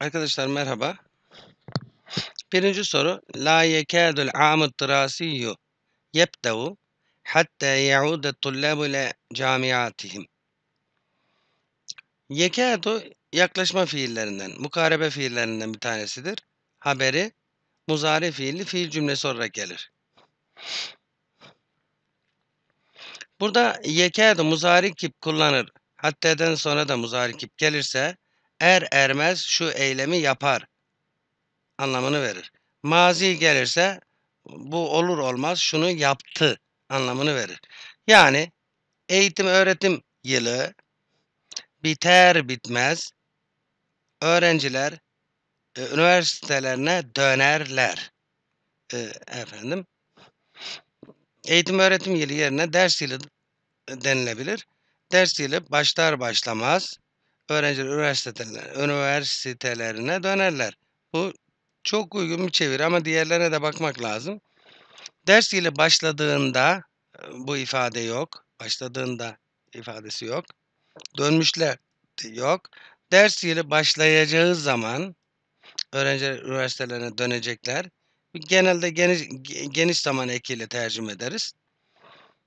Arkadaşlar merhaba. Birinci soru. La yekâdul amud dirasiyyu yebdevu hatta yaude tullabu ile camiatihim. Yekâdu yaklaşma fiillerinden, mukarebe fiillerinden bir tanesidir. Haberi muzari fiili fiil cümlesi olarak gelir. Burada yekâdu muzari kip kullanır. Hatta'dan sonra da muzari kip gelirse er ermez şu eylemi yapar anlamını verir. Mazi gelirse bu olur olmaz şunu yaptı anlamını verir. Yani eğitim öğretim yılı biter bitmez öğrenciler e, üniversitelerine dönerler. E, efendim eğitim öğretim yılı yerine ders yılı denilebilir. Ders yılı başlar başlamaz öğrenciler üniversiteler, üniversitelerine dönerler. Bu çok uygun bir çeviri ama diğerlerine de bakmak lazım. Ders ile başladığında e, bu ifade yok. Başladığında ifadesi yok. Dönmüşler yok. Ders ile başlayacağı zaman öğrenciler üniversitelerine dönecekler. Genelde geniş, geniş zaman ekiyle tercüme ederiz.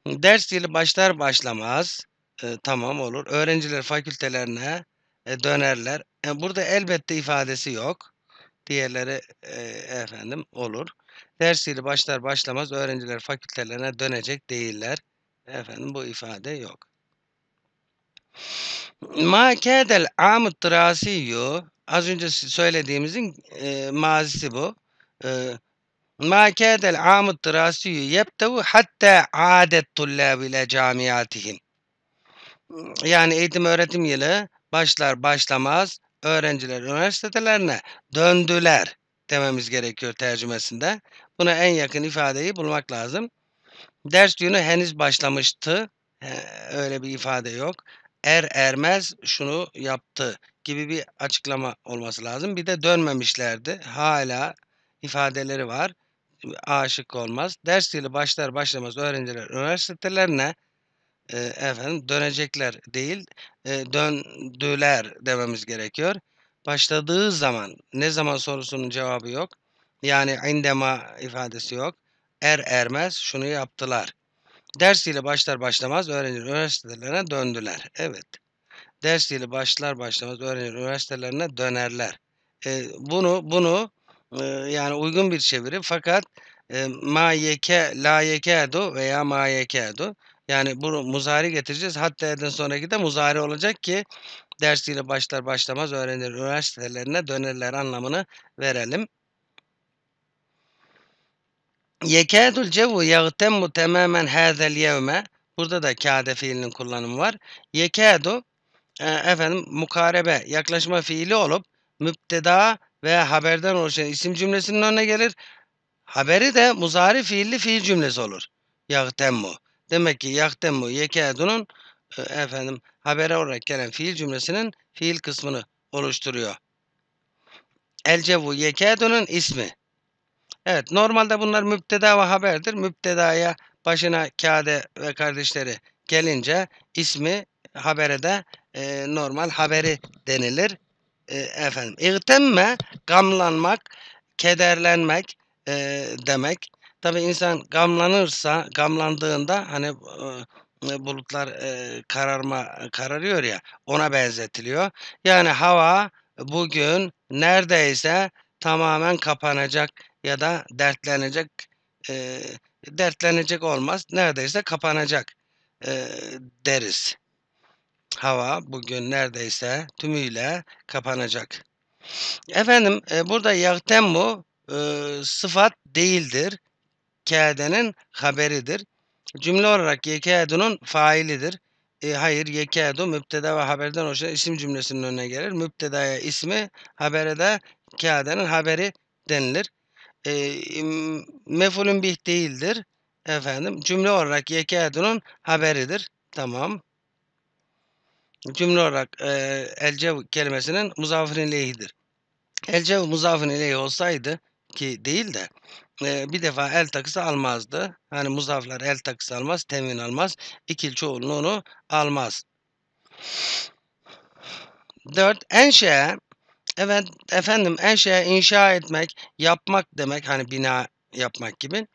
Ders yılı başlar başlamaz e, tamam olur. Öğrenciler fakültelerine e, dönerler. E, burada elbette ifadesi yok. Diğerleri e, efendim olur. Dersiyle başlar başlamaz öğrenciler fakültelerine dönecek değiller. Efendim bu ifade yok. Ma kedel amut trasiyu az önce söylediğimizin e, mazisi bu. E, Ma kedel amut trasiyu yebtevu hatta adet tullab ile camiatihim yani eğitim öğretim yılı başlar başlamaz öğrenciler üniversitelerine döndüler dememiz gerekiyor tercümesinde. Buna en yakın ifadeyi bulmak lazım. Ders günü henüz başlamıştı. Öyle bir ifade yok. Er ermez şunu yaptı gibi bir açıklama olması lazım. Bir de dönmemişlerdi. Hala ifadeleri var. Aşık olmaz. Ders yılı başlar başlamaz öğrenciler üniversitelerine e, efendim dönecekler değil e, döndüler dememiz gerekiyor. Başladığı zaman ne zaman sorusunun cevabı yok. Yani indema ifadesi yok. Er ermez şunu yaptılar. Dersiyle başlar başlamaz öğrenci üniversitelerine döndüler. Evet. Dersiyle başlar başlamaz öğrenci üniversitelerine dönerler. E, bunu bunu e, yani uygun bir çeviri fakat e, ma yeke la yekedu veya ma yekedu yani bu muzari getireceğiz. Hatta eden sonraki de muzari olacak ki dersiyle başlar başlamaz öğrenir. Üniversitelerine dönerler anlamını verelim. Yekâdül cevu yagtemmu temamen hâzel yevme. Burada da kâde fiilinin kullanımı var. Yekâdu e, efendim mukarebe yaklaşma fiili olup müpteda ve haberden oluşan isim cümlesinin önüne gelir. Haberi de muzari fiilli fiil cümlesi olur. Yagtemmu. Demek ki yakdemu yekedunun e, efendim habere olarak gelen fiil cümlesinin fiil kısmını oluşturuyor. Elcevu yekadunun ismi. Evet normalde bunlar müpteda ve haberdir. Müptedaya başına kade ve kardeşleri gelince ismi habere de e, normal haberi denilir. E, efendim, iğtemme gamlanmak, kederlenmek e, demek. Tabi insan gamlanırsa, gamlandığında hani e, bulutlar e, kararma kararıyor ya ona benzetiliyor. Yani hava bugün neredeyse tamamen kapanacak ya da dertlenecek e, dertlenecek olmaz. Neredeyse kapanacak e, deriz. Hava bugün neredeyse tümüyle kapanacak. Efendim e, burada yaktemu e, sıfat değildir yekedenin haberidir. Cümle olarak yekâdunun failidir. E, hayır yekedu müpteda ve haberden oluşan isim cümlesinin önüne gelir. Müptedaya ismi, habere de kadenin haberi denilir. E, mefulün bih değildir. Efendim cümle olarak yekedunun haberidir. Tamam. Cümle olarak e, elcev kelimesinin muzafrin lehidir. Elcev muzafrin lehi olsaydı ki değil de bir defa el takısı almazdı. Hani muzaflar el takısı almaz, temin almaz. İkil çoğunluğunu almaz. 4. Enşe Evet efendim enşe inşa etmek, yapmak demek hani bina yapmak gibi.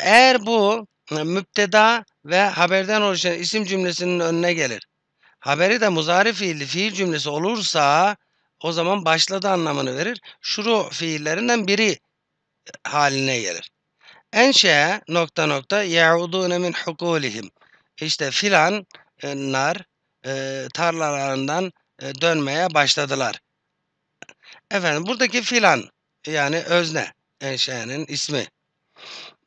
Eğer bu müpteda ve haberden oluşan isim cümlesinin önüne gelir. Haberi de muzari fiilli fiil cümlesi olursa o zaman başladı anlamını verir. Şuru fiillerinden biri haline gelir. Enşe nokta nokta yaudune min hukulihim. İşte filanlar e, e, tarlalarından e, dönmeye başladılar. Efendim buradaki filan yani özne enşe'nin ismi.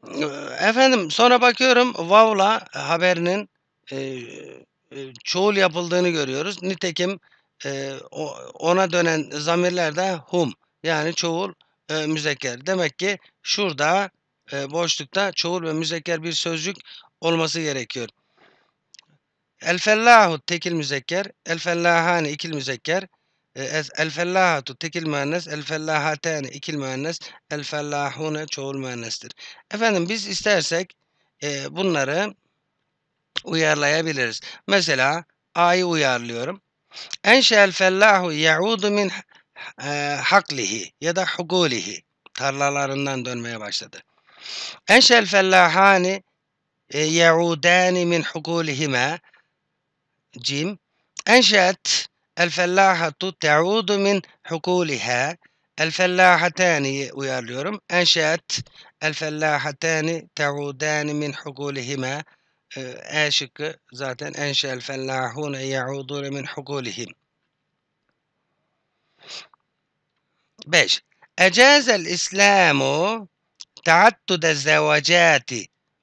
E, efendim sonra bakıyorum vavla haberinin e, e çoğul yapıldığını görüyoruz. Nitekim e, ona dönen zamirler de hum yani çoğul e, müzekker. Demek ki şurada e, boşlukta çoğul ve müzekker bir sözcük olması gerekiyor. El fellahu tekil müzekker, el fellahani ikil müzekker, e, el fellahatu tekil müennes, el fellahatani ikil müennes, el fellahune çoğul müennestir. Efendim biz istersek e, bunları uyarlayabiliriz. Mesela A'yı uyarlıyorum. Enşe el fellahu ya'udu min e, haklihi ya da hukulihi tarlalarından dönmeye başladı. Enşel fellahani ye'udani min hukulihime cim enşet el fellahatu te'udu min hukuliha el fellahatani uyarlıyorum enşet el fellahatani te'udani min hukulihime e şıkkı zaten enşel fellahune ye'udune min hukulihim 5. أجاز الإسلام تعدد الزواجات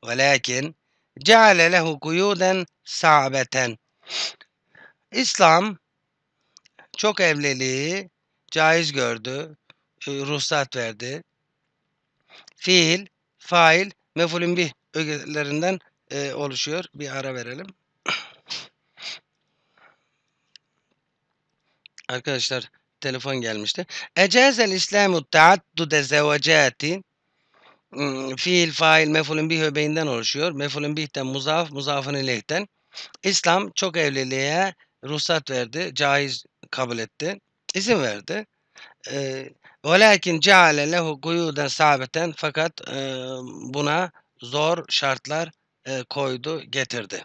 ولكن جعل له قيودا صعبة. İslam çok evliliği caiz gördü, e, ruhsat verdi. Fiil, fail, mefulün bir ögelerinden e, oluşuyor. Bir ara verelim. Arkadaşlar telefon gelmişti. Ecazel İslamu taaddude zevacati fiil fail mefulün bih öbeğinden oluşuyor. Mefulün bihten muzaf, muzafın ileyhten. İslam çok evliliğe ruhsat verdi, caiz kabul etti, izin verdi. Velakin ceale lehu kuyuden sabiten fakat buna zor şartlar koydu, getirdi.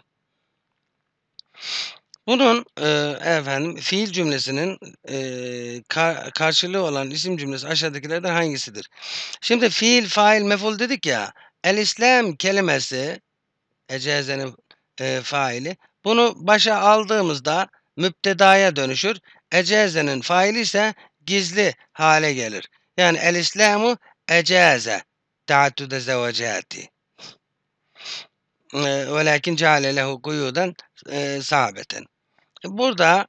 Bunun, eee, efendim, fiil cümlesinin, eee, ka karşılığı olan isim cümlesi aşağıdakilerden hangisidir? Şimdi fiil, fail, mef'ul dedik ya. El-İslam kelimesi, ecezenin, eee, faili, bunu başa aldığımızda müptedaya dönüşür. Ecezenin faili ise gizli hale gelir. Yani el-İslamu eceze teaddüde zevecâti. Eee, ve lakin ceale lehu kuyûden, e, eee, Burada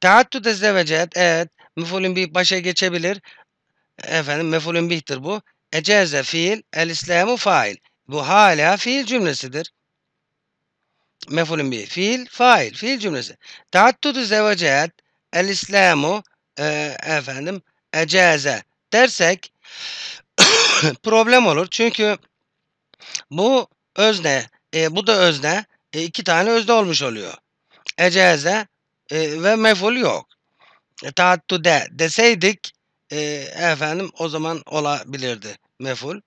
teattüt ezdevecet evet mefulün bih başa geçebilir. Efendim mefulün bihtir bu. Eceze fiil el islamu fail. Bu hala fiil cümlesidir. Mefulün bir fiil fail fiil cümlesi. Teattüt ezdevecet el islamu e, efendim eceze dersek problem olur. Çünkü bu özne, e, bu da özne, e, iki tane özne olmuş oluyor. Eceze ee, ve mevul yok. E, tu de deseydik e, efendim o zaman olabilirdi mevul.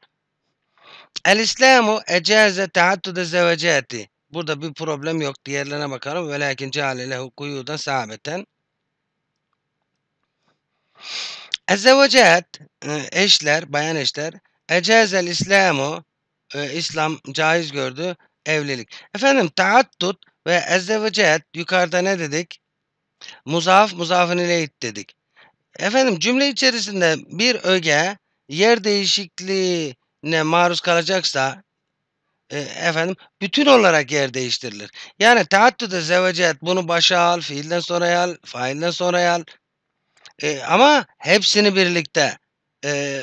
El İslamu eceze taattude zeveceti. Burada bir problem yok. Diğerlerine bakalım. Ve lakin ceale lehu kuyudan sahabeten. Ezzevecat e, eşler, bayan eşler el İslamu e, İslam caiz gördü evlilik. Efendim taattut ve ezzevecat yukarıda ne dedik? Muzaf, muzafın ileyh dedik. Efendim cümle içerisinde bir öge yer değişikliğine maruz kalacaksa e, efendim bütün olarak yer değiştirilir. Yani taaddüde zevecet bunu başa al, fiilden sonra al, failden sonra al. E, ama hepsini birlikte e,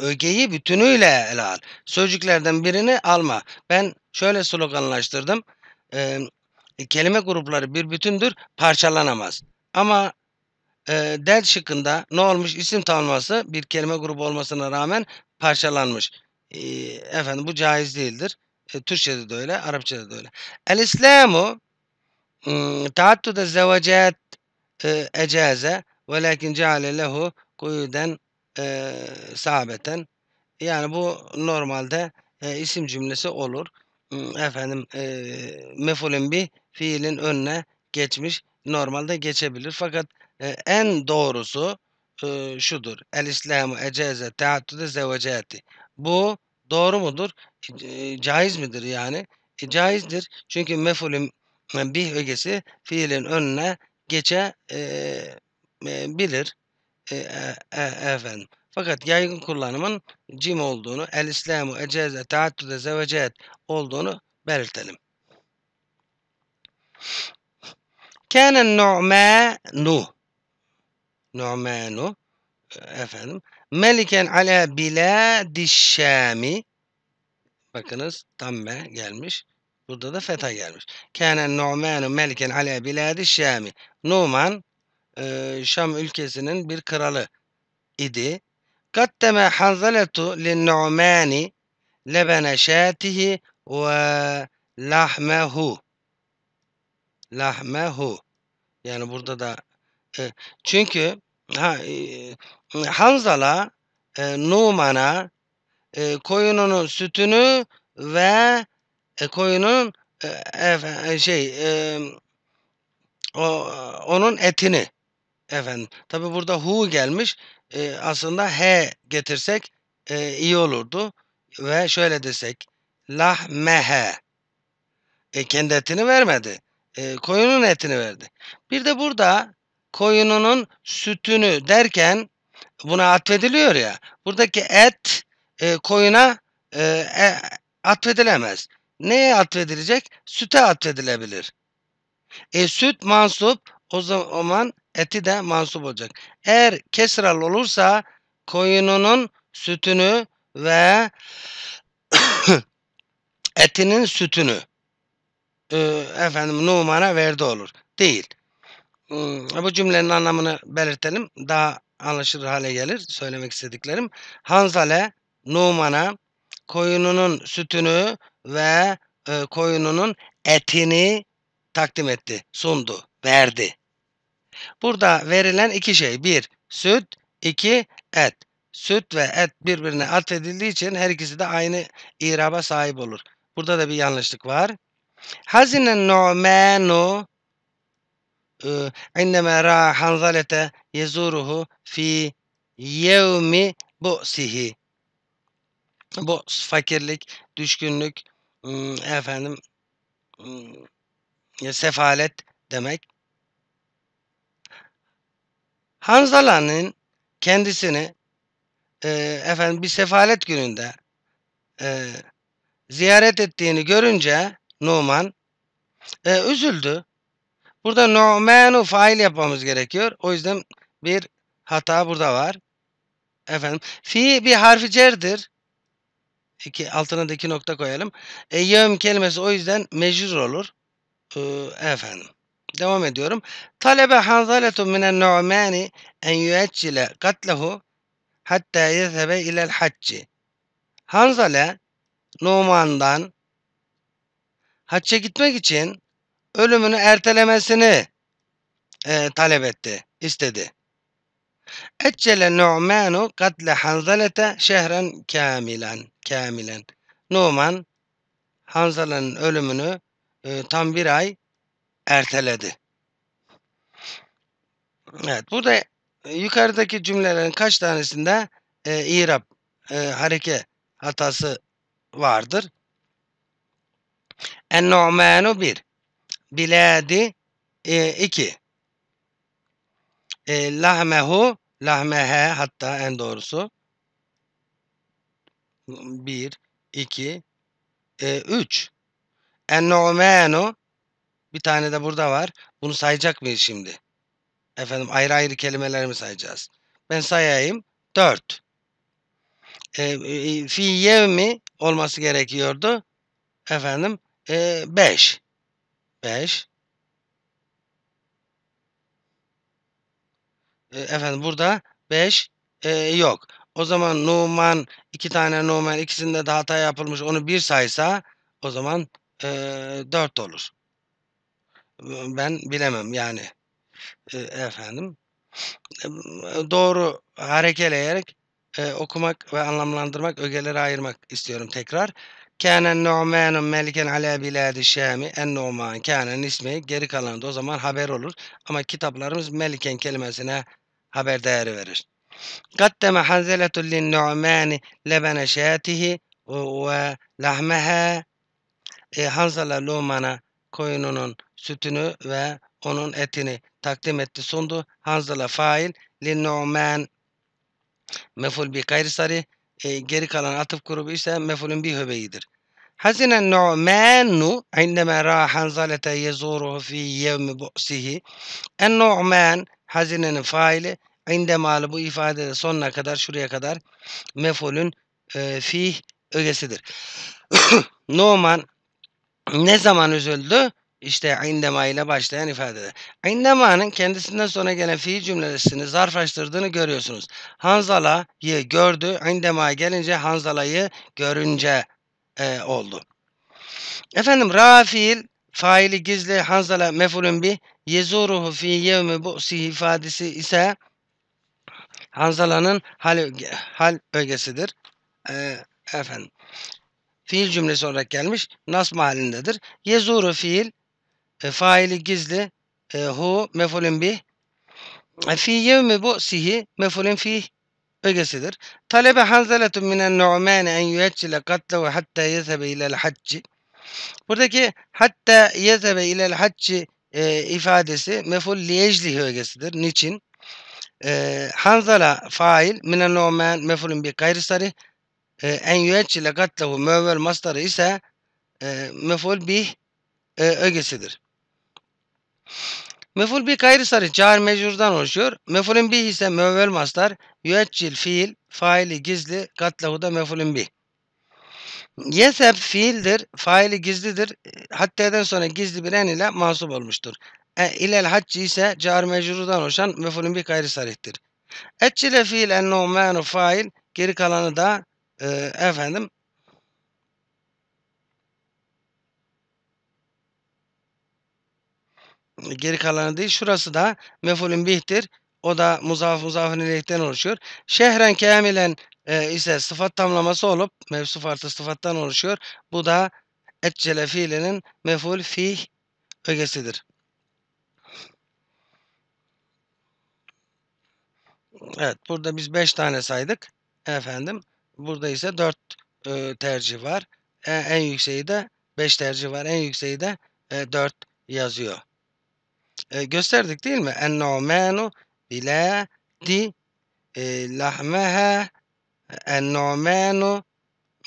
ögeyi bütünüyle ele al. Sözcüklerden birini alma. Ben şöyle sloganlaştırdım. E, e, kelime grupları bir bütündür, parçalanamaz. Ama e, del şıkkında ne olmuş? İsim tanımlaması bir kelime grubu olmasına rağmen parçalanmış. E, efendim bu caiz değildir. E, Türkçe'de de öyle, Arapça'da da öyle. El İslamu taattuda zevacet e, ecaze velakin ceale lehu kuyuden e, sahabeten yani bu normalde e, isim cümlesi olur efendim eee, mef'ulün bih fiilin önüne geçmiş. Normalde geçebilir. Fakat e, en doğrusu e, şudur. El İslamu eceze teaddüde zevecati. Bu doğru mudur? E, caiz midir yani? E, caizdir. Çünkü mef'ulün e, bir ögesi fiilin önüne geçebilir. E e, e, e, efendim. Fakat yaygın kullanımın cim olduğunu, el İslamu eceze taattude zevecet olduğunu belirtelim. Kâne nu'mânu nu'mânu efendim meliken ala bilâdi şâmi bakınız tamme gelmiş. Burada da feta gelmiş. Kâne nu'mânu meliken ala bilâdi şâmi Numan Şam ülkesinin bir kralı idi. قدم حنظلة للنعمان لبن شاته ولحمه lahmehu. Yani burada da e, çünkü ha, e, Hanzala e, Numan'a e, koyununun sütünü ve e, koyunun e, e, şey e, o, onun etini efendim. Tabi burada hu gelmiş e, aslında H getirsek e, iyi olurdu. Ve şöyle desek lahmehe e, kendi etini vermedi. E, koyunun etini verdi. Bir de burada koyununun sütünü derken buna atfediliyor ya. Buradaki et e, koyuna e, e, atfedilemez. Neye atfedilecek? Süte atfedilebilir. E, süt mansup o zaman eti de mansup olacak. Eğer kesral olursa koyununun sütünü ve etinin sütünü e, efendim numara verdi olur. Değil. E, bu cümlenin anlamını belirtelim. Daha anlaşılır hale gelir söylemek istediklerim. Hanzale numana koyununun sütünü ve e, koyununun etini takdim etti, sundu, verdi. Burada verilen iki şey. Bir süt, iki et. Süt ve et birbirine atfedildiği için her ikisi de aynı iraba sahip olur. Burada da bir yanlışlık var. Hazine nu'manu e, indeme ra hanzalete yezuruhu fi yevmi bu'sihi. Bu fakirlik, düşkünlük, hmm, efendim hmm, sefalet demek. Hanzala'nın kendisini e, efendim bir sefalet gününde e, ziyaret ettiğini görünce Numan e, üzüldü. Burada Numan'u fail yapmamız gerekiyor. O yüzden bir hata burada var. Efendim fi bir harfi cerdir. İki, altına da iki nokta koyalım. E, yevm kelimesi o yüzden mecrur olur. E, efendim. Devam ediyorum. Talebe Hanzaletu minen nu'mani en yüeccile katlehu hatta yezhebe ilel hacci. Hanzale Numan'dan hacca gitmek için ölümünü ertelemesini e, talep etti, istedi. Eccele Nu'manu katle Hanzalete şehren kamilen. Kamilen. Numan Hanzal'ın ölümünü e, tam bir ay erteledi. Evet bu da e, yukarıdaki cümlelerin kaç tanesinde e, irap e, hareke hatası vardır? En-Nu'manu bir. Biladi e, iki. E, lahmehu lahmehe hatta en doğrusu bir, iki, e, üç. En-Nu'manu bir tane de burada var. Bunu sayacak mıyız şimdi? Efendim ayrı ayrı kelimeler mi sayacağız? Ben sayayım. 4. E, e, e, fi yevmi olması gerekiyordu. Efendim 5. E, 5. E, efendim burada 5 e, yok. O zaman Numan iki tane Numan ikisinde de hata yapılmış onu bir saysa o zaman e, olur ben bilemem yani e, efendim doğru harekeleyerek e, okumak ve anlamlandırmak, ögelere ayırmak istiyorum tekrar. Kânen nu'mânun meliken alâ bilâdi şâmi en nu'mân kânen ismi geri kalanında o zaman haber olur. Ama kitaplarımız meliken kelimesine haber değeri verir. Kaddeme hanzeletul lin nu'mâni lebene şâtihi ve lahmeha e, Hanzala Luman'a koyununun sütünü ve onun etini takdim etti sundu. Hanzala fail, linnu'men meful bi gayri sarih. E, geri kalan atıf grubu ise mefulün bir höbeyidir. Hazinen nu'menu indeme ra hanzalete yezuruhu fi yevmi bu'sihi. En nu'men hazinenin faili indemalı bu ifadede sonuna kadar şuraya kadar mefulün e, fih ögesidir. Numan ne zaman üzüldü? İşte indema ile başlayan ifadede. İndema'nın kendisinden sonra gelen fiil cümlesini zarflaştırdığını görüyorsunuz. Hanzala'yı gördü, indema'ya gelince Hanzala'yı görünce e, oldu. Efendim ra fiil faili gizli Hanzala mefulün bir yezuruhu fi yevmi bu'si ifadesi ise Hanzala'nın hal, öge, hal ögesidir. E, efendim. Fiil cümlesi olarak gelmiş. Nasma halindedir. Yezuru fiil e, faili gizli e, hu mefulün bih e, fi yevmi bu sihi mefulün fi ögesidir. Talebe hanzaletun minen nu'man en yüheccile katlehu hatta yezhebe ilel hacci. Buradaki hatta yezhebe ilel hacci e, ifadesi meful liyeclihi ögesidir. Niçin? E, hanzala fail minen nu'man mefulün bi gayri sarih e, en yüheccile katlehu mevvel mastarı ise e, meful bih e, ögesidir. Meful bir gayrısarı cari mecurdan oluşuyor. Mefulün bir ise mevvel mastar, yüeccil fiil, faili gizli, katlahu da mefulün bir. Yeseb fiildir, faili gizlidir. Hatteden sonra gizli bir en ile mansup olmuştur. E, ilel hacci ise car mecrudan oluşan mefulün bir gayri sarihtir. Etçile fiil en numenu fail, geri kalanı da e, efendim geri kalanı değil. Şurası da mefulün bihtir. O da muzaf muzafın ileyhten oluşuyor. Şehren kamilen e, ise sıfat tamlaması olup mevsuf artı sıfattan oluşuyor. Bu da etcele fiilinin meful fih ögesidir. Evet burada biz 5 tane saydık. Efendim burada ise 4 e, tercih var. E, en yükseği de 5 tercih var. En yükseği de e, yazıyor e, gösterdik değil mi? En-nu'manu biladi e, lahmeha en-nu'manu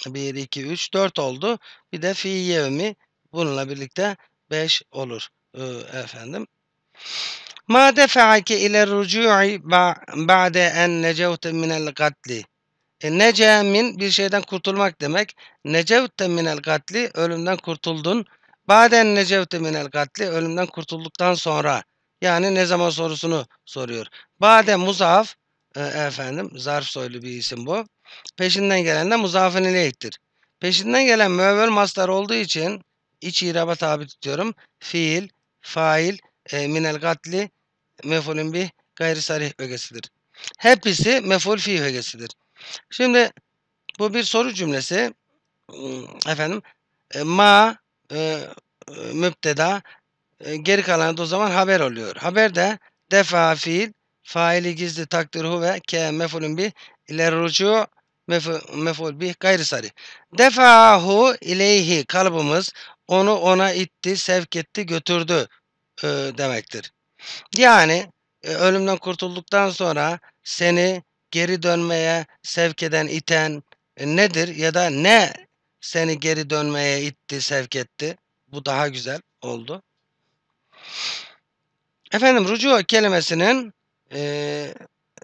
1, 2, 3, 4 oldu. Bir de fi yevmi bununla birlikte 5 olur e, efendim. Ma defa'ake ile rucu'i ba'de en necevte minel katli. E, nece min bir şeyden kurtulmak demek. Necevte minel katli ölümden kurtuldun Baden necevte minel katli ölümden kurtulduktan sonra yani ne zaman sorusunu soruyor. Bade muzaf e, efendim zarf soylu bir isim bu. Peşinden gelen de muzafın ileyhtir. Peşinden gelen müevvel mastar olduğu için iç iraba tabi tutuyorum. Fiil, fail, e, minel katli, mefulün bir gayri sarih ögesidir. Hepsi meful fi ögesidir. Şimdi bu bir soru cümlesi. Hmm, efendim e, ma e, müpteda e, geri kalan da o zaman haber oluyor. Haber de defa fiil faili gizli takdirhu ve ke mefulun bi ile rucu meful bi gayri sari. Defahu ileyhi kalıbımız onu ona itti, sevk etti, götürdü e, demektir. Yani e, ölümden kurtulduktan sonra seni geri dönmeye sevk eden, iten e, nedir ya da ne seni geri dönmeye itti, sevk etti. Bu daha güzel oldu. Efendim rucu kelimesinin e,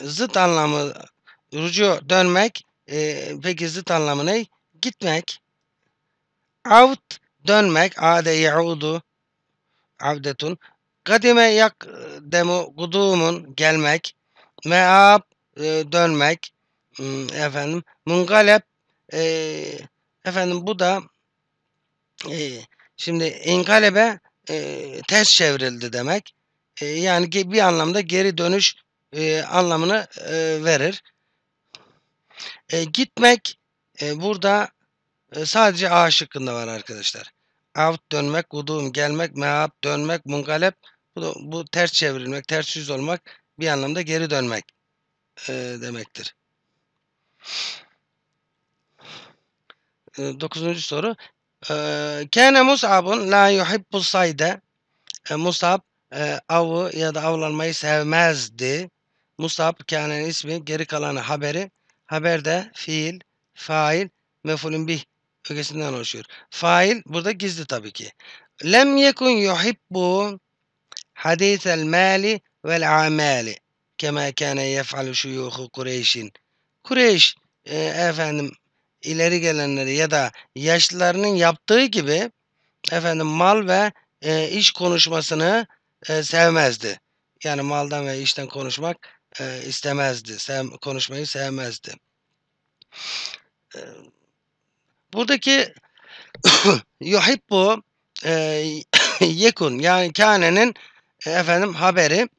zıt anlamı rucu dönmek e, peki zıt anlamı ne? Gitmek. Out dönmek. Ade yaudu avdetun. Kadime yak demu gudumun gelmek. Meab e, dönmek. E, efendim. Mungalep e, Efendim bu da e, şimdi inkalebe e, ters çevrildi demek. E, yani bir anlamda geri dönüş e, anlamını e, verir. E, gitmek e, burada e, sadece A şıkkında var arkadaşlar. Out dönmek, gudum gelmek, meab dönmek, mungalep bu, da, bu ters çevrilmek, ters yüz olmak bir anlamda geri dönmek e, demektir. 9. Ee, soru. Ee, kene Mus'abun la yuhibbu sayde. Ee, mus'ab e, avı ya da avlanmayı sevmezdi. Mus'ab kâne'nin ismi geri kalanı haberi. Haberde fiil, fail, mefulün bih ögesinden oluşuyor. Fail burada gizli tabii ki. Lem yekun yuhibbu hadisel mali vel amali kema kene yef'alu şuyuhu Kureyş'in. Kureyş e, efendim ileri gelenleri ya da yaşlılarının yaptığı gibi efendim mal ve e, iş konuşmasını e, sevmezdi. Yani maldan ve işten konuşmak e, istemezdi. Sev, konuşmayı sevmezdi. E, buradaki yuhibbu e, yekun yani kânenin e, efendim haberi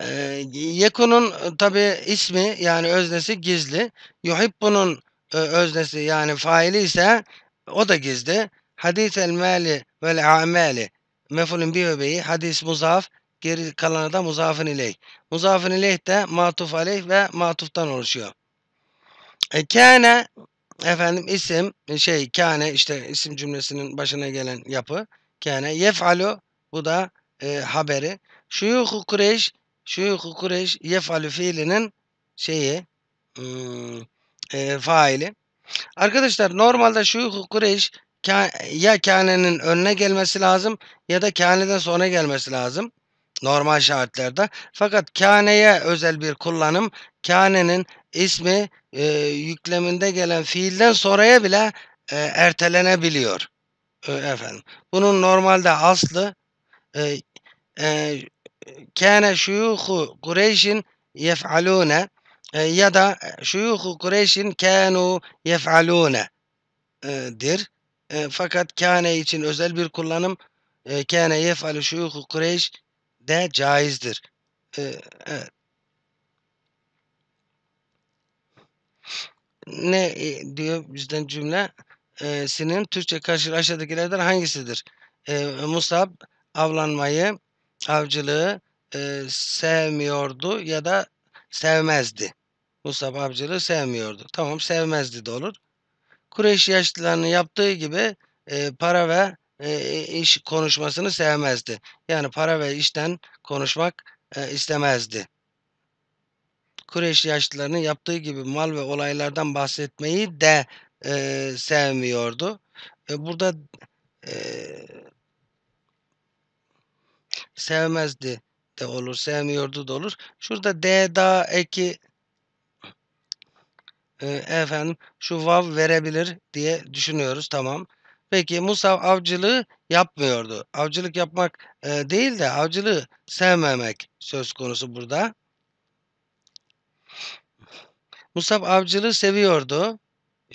e, yekunun tabi ismi yani öznesi gizli. Yuhibbu'nun öznesi yani faili ise o da gizli. Hadis el mali vel amali mefulün bi ve hadis muzaf geri kalanı da muzafın ileyh. Muzafın ileyh de matuf aleyh ve matuftan oluşuyor. E, kâne efendim isim şey kâne işte isim cümlesinin başına gelen yapı kâne yef'alu bu da e, haberi. Şuyuhu Kureyş Şuyuhu Kureyş yef'alu fiilinin şeyi hmm, e, faili. Arkadaşlar normalde şu Kureyş ya kânenin önüne gelmesi lazım ya da kâneden sonra gelmesi lazım. Normal şartlarda. Fakat kâneye özel bir kullanım kânenin ismi e, yükleminde gelen fiilden sonraya bile e, ertelenebiliyor. E, efendim. Bunun normalde aslı e, e, kâne şuyuhu Kureyş'in yef'alûne ee, ya da e, şuyuhu Kureyş'in kânû yef'alûne e, dir. E, fakat kâne için özel bir kullanım e, kâne yef'alû şuyuhu Kureyş de caizdir. evet. Ne diyor bizden cümle? E, sinin Türkçe karşılığı aşağıdakilerden hangisidir? E, Musab avlanmayı, avcılığı e, sevmiyordu ya da sevmezdi. Mustafa Avcı'yı sevmiyordu. Tamam sevmezdi de olur. Kureyş yaşlılarının yaptığı gibi e, para ve e, e, iş konuşmasını sevmezdi. Yani para ve işten konuşmak e, istemezdi. Kureyş yaşlılarının yaptığı gibi mal ve olaylardan bahsetmeyi de e, sevmiyordu. E, burada e, sevmezdi de olur, sevmiyordu da olur. Şurada D, da, eki e, efendim şu vav verebilir diye düşünüyoruz. Tamam. Peki Musav avcılığı yapmıyordu. Avcılık yapmak e, değil de avcılığı sevmemek söz konusu burada. Musab avcılığı seviyordu.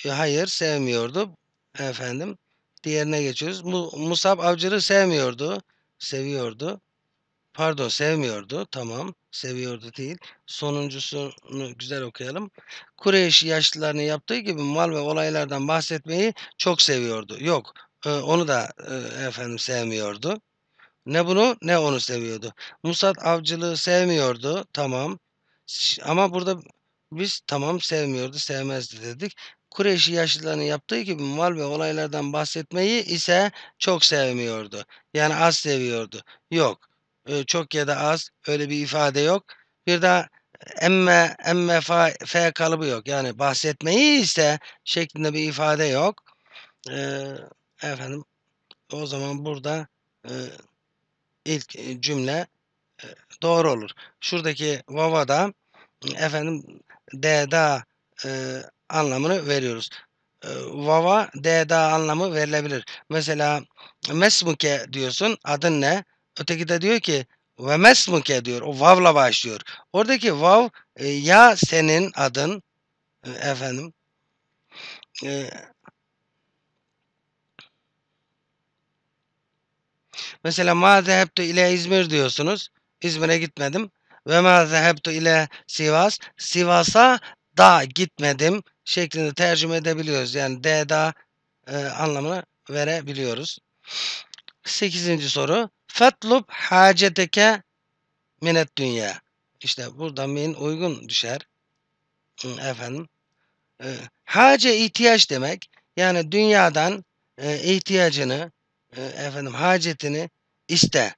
E, hayır sevmiyordu. Efendim diğerine geçiyoruz. Mu, Musab avcılığı sevmiyordu. Seviyordu. Pardon sevmiyordu. Tamam seviyordu değil. Sonuncusunu güzel okuyalım. Kureyş yaşlılarını yaptığı gibi mal ve olaylardan bahsetmeyi çok seviyordu. Yok e, onu da e, efendim sevmiyordu. Ne bunu ne onu seviyordu. Musat avcılığı sevmiyordu. Tamam. Ama burada biz tamam sevmiyordu, sevmezdi dedik. Kureyş yaşlılarını yaptığı gibi mal ve olaylardan bahsetmeyi ise çok sevmiyordu. Yani az seviyordu. Yok çok ya da az öyle bir ifade yok. Bir daha emme emme fa, f kalıbı yok. Yani bahsetmeyi ise şeklinde bir ifade yok. E, efendim o zaman burada e, ilk cümle e, doğru olur. Şuradaki Vava da efendim de da e, anlamını veriyoruz. E, vava de da anlamı verilebilir. Mesela mesmuke diyorsun adın ne? Öteki de diyor ki ve mesmuke diyor. O vavla başlıyor. Oradaki vav e, ya senin adın e, efendim e, mesela ma zehebtu ile İzmir diyorsunuz. İzmir'e gitmedim. Ve ma zehebtu ile Sivas. Sivas'a da gitmedim şeklinde tercüme edebiliyoruz. Yani de da e, anlamına verebiliyoruz. Sekizinci soru. Fetlub haceteke minet dünya. İşte burada min uygun düşer. Efendim. E, hace ihtiyaç demek. Yani dünyadan e, ihtiyacını e, efendim hacetini iste.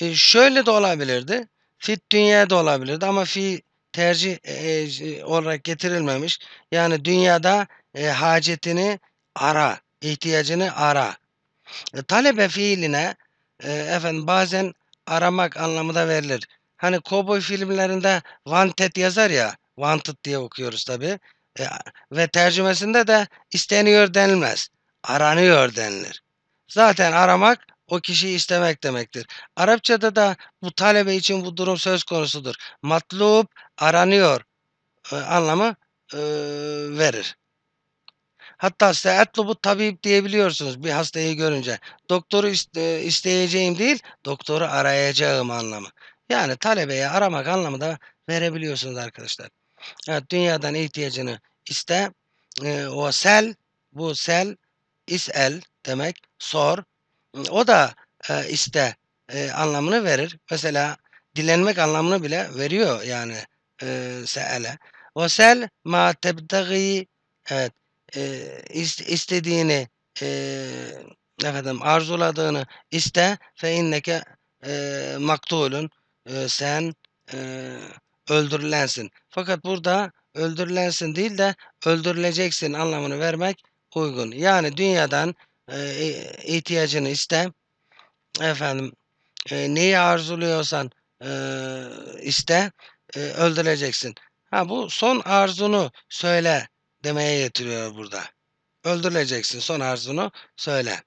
E, şöyle de olabilirdi. Fit dünya da olabilirdi ama fi tercih olarak getirilmemiş. Yani dünyada e, hacetini ara, ihtiyacını ara. E, talebe fiiline e, efendim bazen aramak anlamı da verilir. Hani kovboy filmlerinde wanted yazar ya. Wanted diye okuyoruz tabi. E, ve tercümesinde de isteniyor denilmez. Aranıyor denilir. Zaten aramak o kişiyi istemek demektir. Arapçada da bu talebe için bu durum söz konusudur. Matlub aranıyor e, anlamı e, verir. Hatta size etlubu tabip diyebiliyorsunuz bir hastayı görünce. Doktoru iste, isteyeceğim değil, doktoru arayacağım anlamı. Yani talebeye aramak anlamı da verebiliyorsunuz arkadaşlar. Evet, dünyadan ihtiyacını iste. E, o sel, bu sel, isel demek, sor. O da e, iste e, anlamını verir. Mesela dilenmek anlamını bile veriyor yani e, seele. O sel ma tebdagi evet e, istediğini e, efendim arzuladığını iste fe inneke e, maktulun e, sen e, öldürülensin. Fakat burada öldürülensin değil de öldürüleceksin anlamını vermek uygun. Yani dünyadan e, ihtiyacını iste. Efendim e, neyi arzuluyorsan e, iste e, öldüreceksin. Ha bu son arzunu söyle demeye getiriyor burada. Öldürüleceksin son arzunu söyle.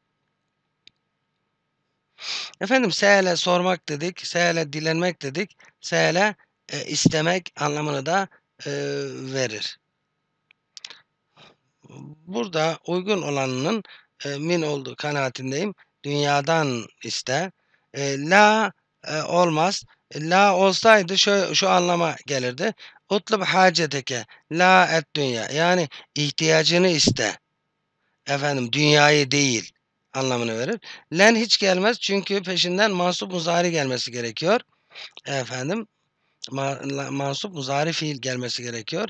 Efendim seyle sormak dedik, seyle dilenmek dedik, seyle e, istemek anlamını da e, verir. Burada uygun olanının e, min olduğu kanaatindeyim. Dünyadan iste. E, la e, olmaz. E, la olsaydı şu, şu anlama gelirdi. Utlub haceteke la et dünya. Yani ihtiyacını iste. Efendim dünyayı değil anlamını verir. Len hiç gelmez çünkü peşinden mansup muzari gelmesi gerekiyor. Efendim ma, mansup muzari fiil gelmesi gerekiyor.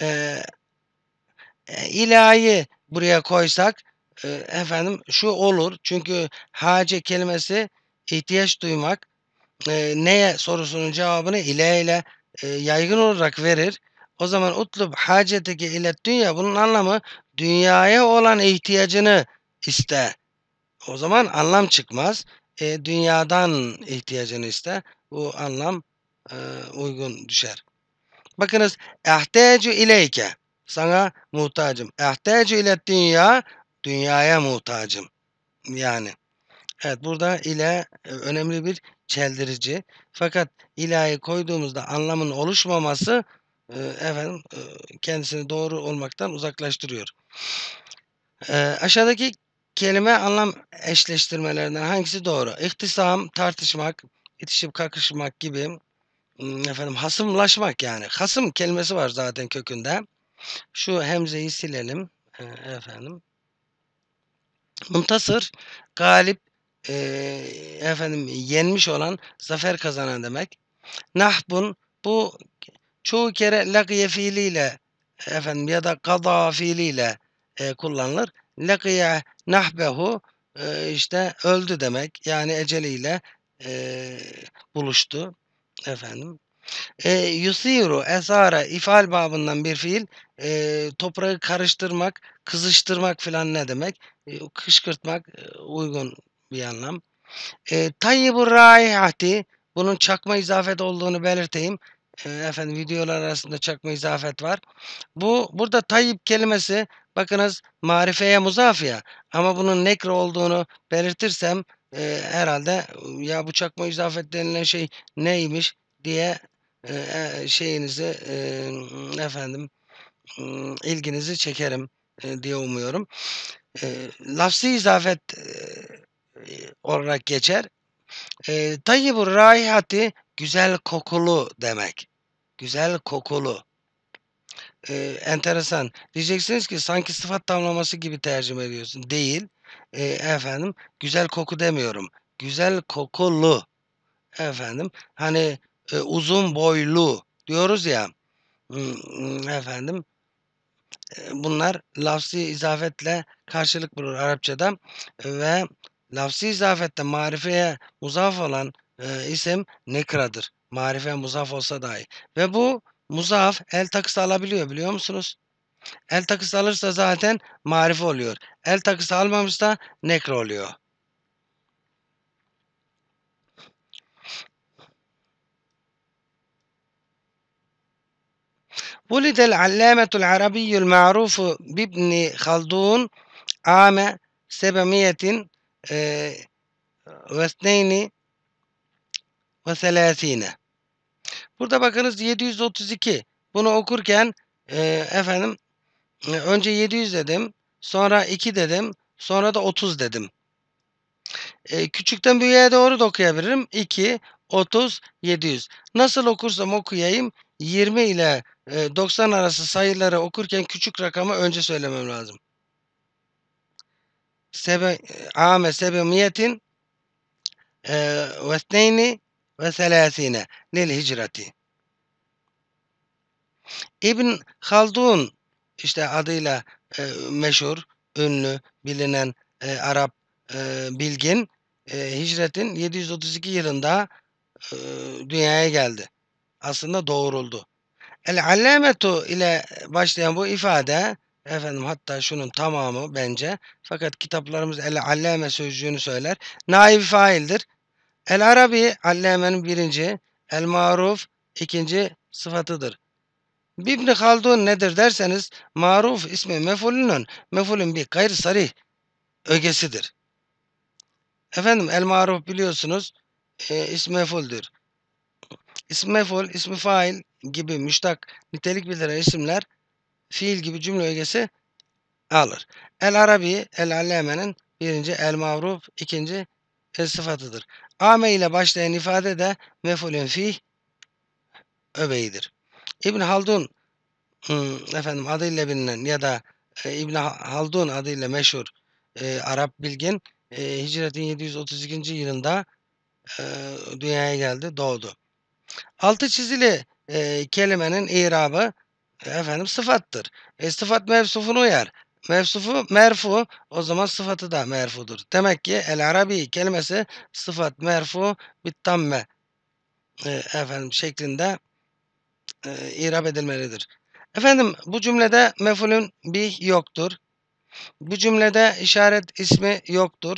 Ee, ilahi buraya koysak e, efendim şu olur. Çünkü hace kelimesi ihtiyaç duymak e, neye sorusunun cevabını ile ile e, yaygın olarak verir. O zaman utlub haceteki ile dünya bunun anlamı dünyaya olan ihtiyacını iste. O zaman anlam çıkmaz. E, dünyadan ihtiyacını iste. Bu anlam e, uygun düşer. Bakınız ehtecu ileyke sana muhtacım. Ehtecu ile dünya dünyaya muhtacım. Yani evet burada ile önemli bir çeldirici. Fakat ilahi koyduğumuzda anlamın oluşmaması e, efendim e, kendisini doğru olmaktan uzaklaştırıyor. E, aşağıdaki kelime anlam eşleştirmelerinden hangisi doğru? İhtisam, tartışmak, itişip kakışmak gibi efendim hasımlaşmak yani. Hasım kelimesi var zaten kökünde. Şu hemzeyi silelim e, efendim. Muntasır, galip, e, efendim yenmiş olan zafer kazanan demek. Nahbun bu çoğu kere lakiye fiiliyle efendim ya da kada fiiliyle e, kullanılır. Lakiye nahbehu e, işte öldü demek. Yani eceliyle e, buluştu efendim. E, yusiru esara ifal babından bir fiil e, toprağı karıştırmak, kızıştırmak filan ne demek? E, kışkırtmak e, uygun bir anlam. E, Tayyib-i Raihati bunun çakma izafet olduğunu belirteyim. E, efendim videolar arasında çakma izafet var. Bu burada Tayyip kelimesi bakınız marifeye muzafiya ama bunun nekre olduğunu belirtirsem e, herhalde ya bu çakma izafet denilen şey neymiş diye e, şeyinizi e, efendim ilginizi çekerim diye umuyorum. E, lafsi izafet e, olarak geçer. E, bu raihati güzel kokulu demek. Güzel kokulu. E, enteresan. Diyeceksiniz ki sanki sıfat tamlaması gibi tercüme ediyorsun. Değil. E, efendim güzel koku demiyorum. Güzel kokulu. Efendim hani e, uzun boylu diyoruz ya. Efendim e, bunlar lafzi izafetle karşılık bulur Arapçada ve Lafzi izafette marifeye muzaf olan e, isim nekradır. Marife muzaf olsa dahi. Ve bu muzaf el takısı alabiliyor biliyor musunuz? El takısı alırsa zaten marife oluyor. El takısı almamışsa nekre oluyor. ولد العلامة العربي المعروف بابن خلدون عام 700 ve sneyni ve selasine. Burada bakınız 732. Bunu okurken e, efendim önce 700 dedim. Sonra 2 dedim. Sonra da 30 dedim. E, küçükten büyüğe doğru da okuyabilirim. 2, 30, 700. Nasıl okursam okuyayım 20 ile 90 arası sayıları okurken küçük rakamı önce söylemem lazım. سبع عام سبعمائة واثنين وثلاثين للهجرة İbn Haldun işte adıyla e, meşhur, ünlü, bilinen e, Arap e, bilgin e, hicretin 732 yılında e, dünyaya geldi. Aslında doğuruldu. El alametu ile başlayan bu ifade Efendim hatta şunun tamamı bence. Fakat kitaplarımız el allame sözcüğünü söyler. Naib faildir. El arabi allamenin birinci, el maruf ikinci sıfatıdır. İbn Haldun nedir derseniz maruf ismi mefulünün mefulün bir gayr sari ögesidir. Efendim el maruf biliyorsunuz e, ismi mefuldür. İsmi meful, ismi fail gibi müştak nitelik bildiren isimler fiil gibi cümle ögesi alır. El Arabi, El Allame'nin birinci El Mavruf, ikinci El sıfatıdır. Ame ile başlayan ifade de mefulün fih öbeğidir. İbn Haldun hmm, efendim adıyla bilinen ya da e, İbn Haldun adıyla meşhur e, Arap bilgin e, hicretin 732. yılında e, dünyaya geldi, doğdu. Altı çizili e, kelimenin irabı e, efendim sıfattır. E sıfat mevsufunu uyar. Mevsufu merfu o zaman sıfatı da merfudur. Demek ki el arabi kelimesi sıfat merfu bittamme e, efendim şeklinde e, irab edilmelidir. Efendim bu cümlede mefulün bih yoktur. Bu cümlede işaret ismi yoktur.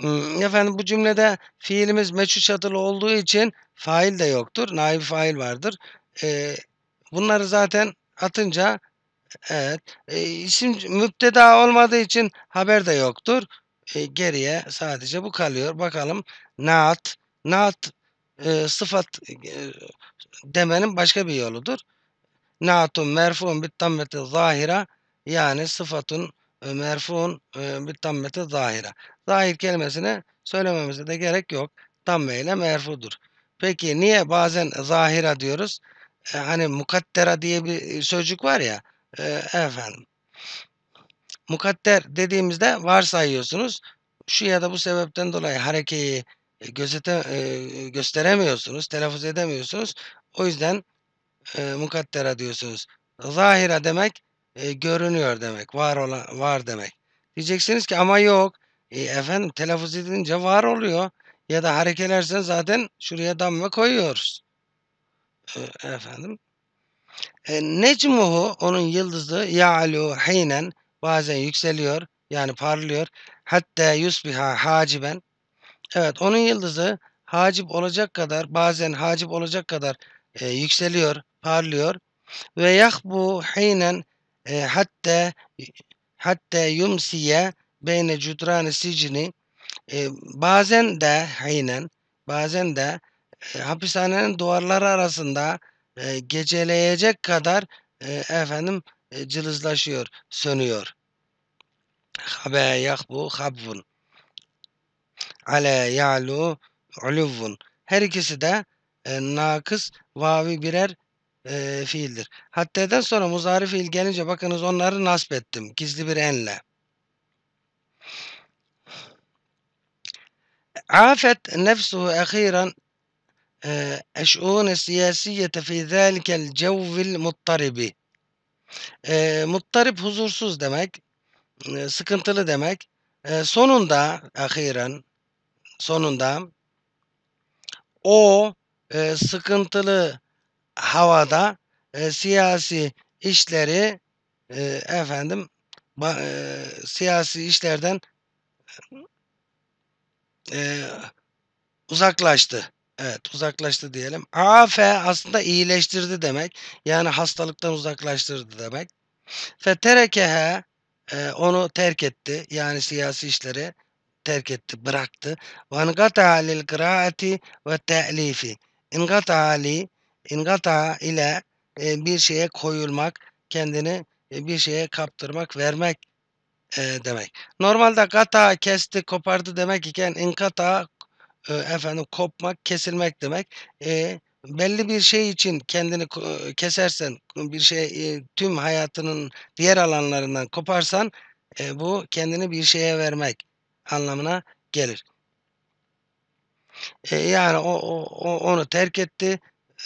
Hmm, efendim bu cümlede fiilimiz meçhul çatılı olduğu için fail de yoktur. Naib fail vardır. E, Bunları zaten atınca evet e, isim müpteda olmadığı için haber de yoktur. E, geriye sadece bu kalıyor. Bakalım naat. Naat e, sıfat e, demenin başka bir yoludur. Naatun merfuun bit tammeti zahira yani sıfatun e, merfuun e, bit tammeti zahira. Zahir kelimesini söylememize de gerek yok. Tamme ile merfudur. Peki niye bazen zahira diyoruz? E, hani mukaddera diye bir e, sözcük var ya e, efendim. Mukadder dediğimizde varsayıyorsunuz. Şu ya da bu sebepten dolayı harekeyi e, gözete, e, gösteremiyorsunuz, telaffuz edemiyorsunuz. O yüzden e, mukaddera diyorsunuz. Zahira demek e, görünüyor demek, var olan var demek. Diyeceksiniz ki ama yok. E, efendim telaffuz edince var oluyor. Ya da harekelerseniz zaten şuraya damla koyuyoruz e, efendim e, necmuhu onun yıldızı ya'lu hinen bazen yükseliyor yani parlıyor hatta yusbiha haciben evet onun yıldızı hacip olacak kadar bazen hacip olacak kadar e, yükseliyor parlıyor ve yahbu hinen e, hatta hatta yumsiye beyne cudranı sicini e, bazen de hinen bazen de e, hapishanenin duvarları arasında e, geceleyecek kadar e, efendim e, cılızlaşıyor, sönüyor. Habe yakbu habvun. Ale yalu uluvun. Her ikisi de e, nakıs vavi birer e, fiildir. Hatteden sonra muzari fiil gelince bakınız onları nasip ettim. Gizli bir enle. Afet nefsuhu ehiren الشؤون السياسية في ذلك الجو المضطرب Muttarip huzursuz demek, sıkıntılı demek. Sonunda, ahiren, sonunda o sıkıntılı havada siyasi işleri efendim siyasi işlerden uzaklaştı. Evet uzaklaştı diyelim. AF aslında iyileştirdi demek. Yani hastalıktan uzaklaştırdı demek. Feterekehe e, onu terk etti. Yani siyasi işleri terk etti, bıraktı. Vangata lil kıraati ve te'lifi. İngata li, ingata ile e, bir şeye koyulmak, kendini e, bir şeye kaptırmak, vermek e, demek. Normalde gata kesti, kopardı demek iken inkata e, efendim kopmak, kesilmek demek. E, belli bir şey için kendini kesersen, bir şey e, tüm hayatının diğer alanlarından koparsan e, bu kendini bir şeye vermek anlamına gelir. E, yani o, o, onu terk etti.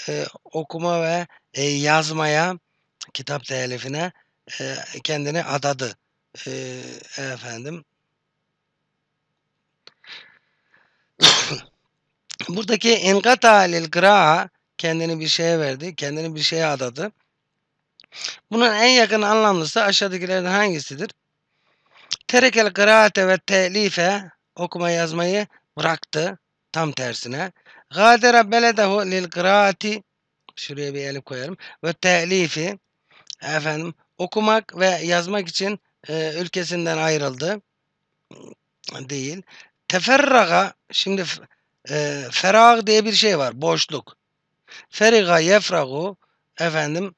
E, okuma ve e, yazmaya, kitap telifine e, kendini adadı. E, efendim Buradaki enkata alil kıraa kendini bir şeye verdi. Kendini bir şeye adadı. Bunun en yakın anlamlısı aşağıdakilerden hangisidir? Terekel kıraate ve telife okuma yazmayı bıraktı. Tam tersine. Gadera beledehu lil kıraati şuraya bir elip koyarım. Ve telifi efendim okumak ve yazmak için e, ülkesinden ayrıldı değil teferraga şimdi e, ferag diye bir şey var. Boşluk. Feriga yefragu efendim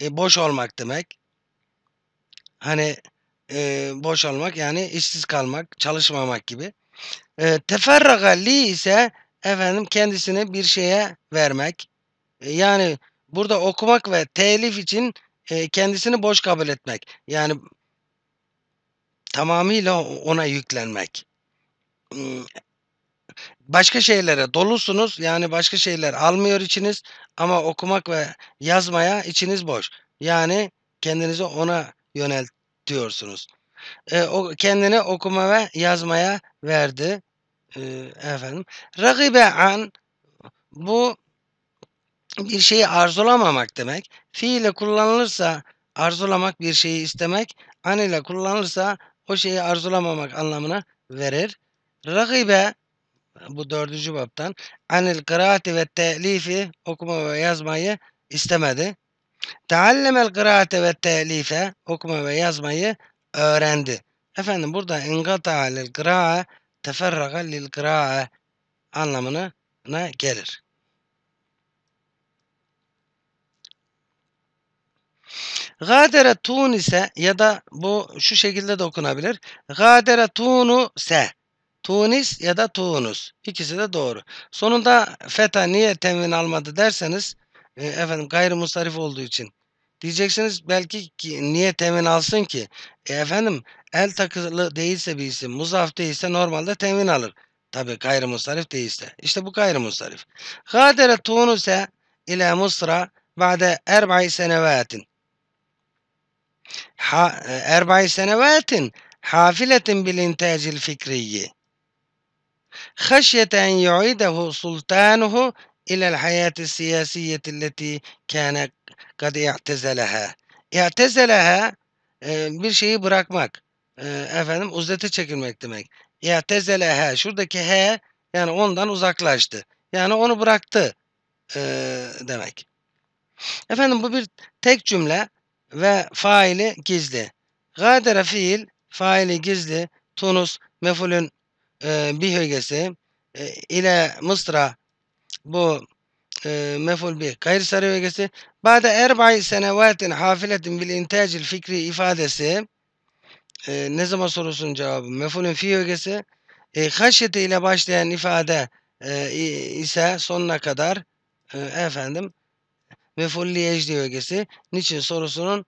e, boş olmak demek. Hani e, boş olmak yani işsiz kalmak, çalışmamak gibi. E, teferraga li ise efendim kendisini bir şeye vermek. E, yani burada okumak ve telif için e, kendisini boş kabul etmek. Yani tamamıyla ona yüklenmek. Hmm, başka şeylere dolusunuz yani başka şeyler almıyor içiniz ama okumak ve yazmaya içiniz boş. Yani kendinizi ona yöneltiyorsunuz. E, o kendini okuma ve yazmaya verdi. E, efendim. Ragibe an bu bir şeyi arzulamamak demek. Fi ile kullanılırsa arzulamak bir şeyi istemek. An ile kullanılırsa o şeyi arzulamamak anlamına verir. Rakibe bu dördüncü baptan anil kıraati ve telifi okuma ve yazmayı istemedi. Taallemel kıraate ve telife okuma ve yazmayı öğrendi. Efendim burada ingata lil kıraa teferraga lil kıraa anlamına gelir. Gadere tun ise ya da bu şu şekilde de okunabilir. Gadere tunu se. Tunis ya da Tunus. İkisi de doğru. Sonunda feta niye tenvin almadı derseniz e, efendim gayrimusarif olduğu için. Diyeceksiniz belki ki, niye temin alsın ki? E efendim el takılı değilse bir isim, muzaf değilse normalde temin alır. Tabi gayrimusarif değilse. İşte bu gayrimusarif. Gadere Tunus'e ile Mısır'a ba'de erba'i senevatin. ح- أربع سنوات حافلة بالإنتاج الفكري خشية أن يعيده سلطانه إلى الحياة السياسية التي كان قد اعتزلها اعتزلها bir şeyi bırakmak e, efendim uzlete çekilmek demek. Ya tezelehe şuradaki he yani ondan uzaklaştı. Yani onu bıraktı e, demek. Efendim bu bir tek cümle ve faili gizli. Gadere fiil faili gizli. Tunus mefulün e, bir hügesi e, ile Mısra bu e, meful bir Kayırsarı hügesi. Bade erba'i senevatin hafiletin bil intacil fikri ifadesi e, ne zaman sorusun cevabı? Mefulün fi hügesi. E, haşyeti ile başlayan ifade e, ise sonuna kadar e, efendim ve Folliyejdi ögesi niçin sorusunun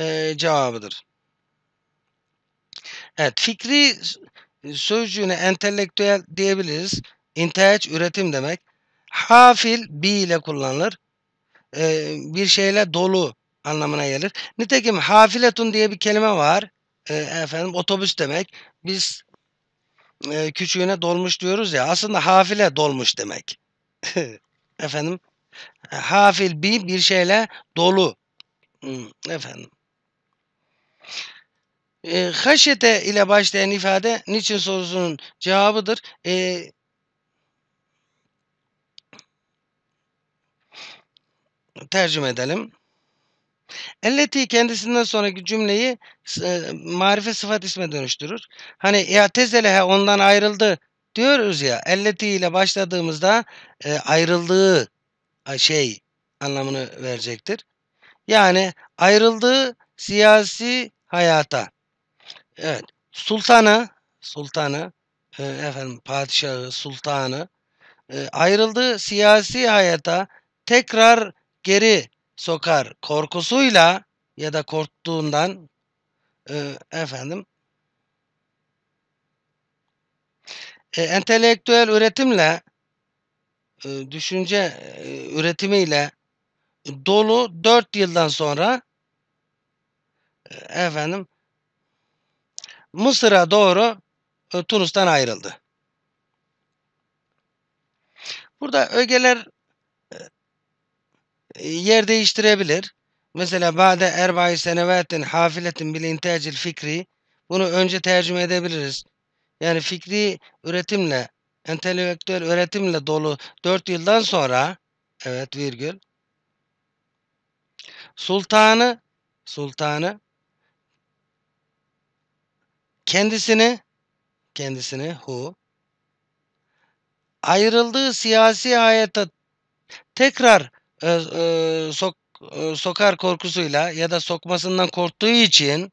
e, cevabıdır. Evet, fikri sözcüğüne entelektüel diyebiliriz. İntihaç üretim demek. Hafil bi ile kullanılır. Ee, bir şeyle dolu anlamına gelir. Nitekim hafiletun diye bir kelime var. Ee, efendim otobüs demek. Biz e, küçüğüne dolmuş diyoruz ya. Aslında hafile dolmuş demek. efendim e, hafil bi bir şeyle dolu. Efendim. E, haşete ile başlayan ifade niçin sorusunun cevabıdır. E, tercüme edelim. Elleti kendisinden sonraki cümleyi e, marife sıfat isme dönüştürür. Hani ya tezelehe ondan ayrıldı diyoruz ya. Elleti ile başladığımızda e, ayrıldığı şey anlamını verecektir. Yani ayrıldığı siyasi hayata. Evet. Sultanı, sultanı, e, efendim padişahı, sultanı e, ayrıldığı siyasi hayata tekrar geri sokar korkusuyla ya da korktuğundan e, efendim e, entelektüel üretimle düşünce üretimiyle dolu 4 yıldan sonra efendim Mısır'a doğru Tunus'tan ayrıldı. Burada ögeler yer değiştirebilir. Mesela Bade Erbay Senevetin Hafiletin Bil İntecil Fikri bunu önce tercüme edebiliriz. Yani fikri üretimle entelektüel öğretimle dolu 4 yıldan sonra evet virgül sultanı sultanı kendisini kendisini hu ayrıldığı siyasi hayata tekrar e, e, sok, e, sokar korkusuyla ya da sokmasından korktuğu için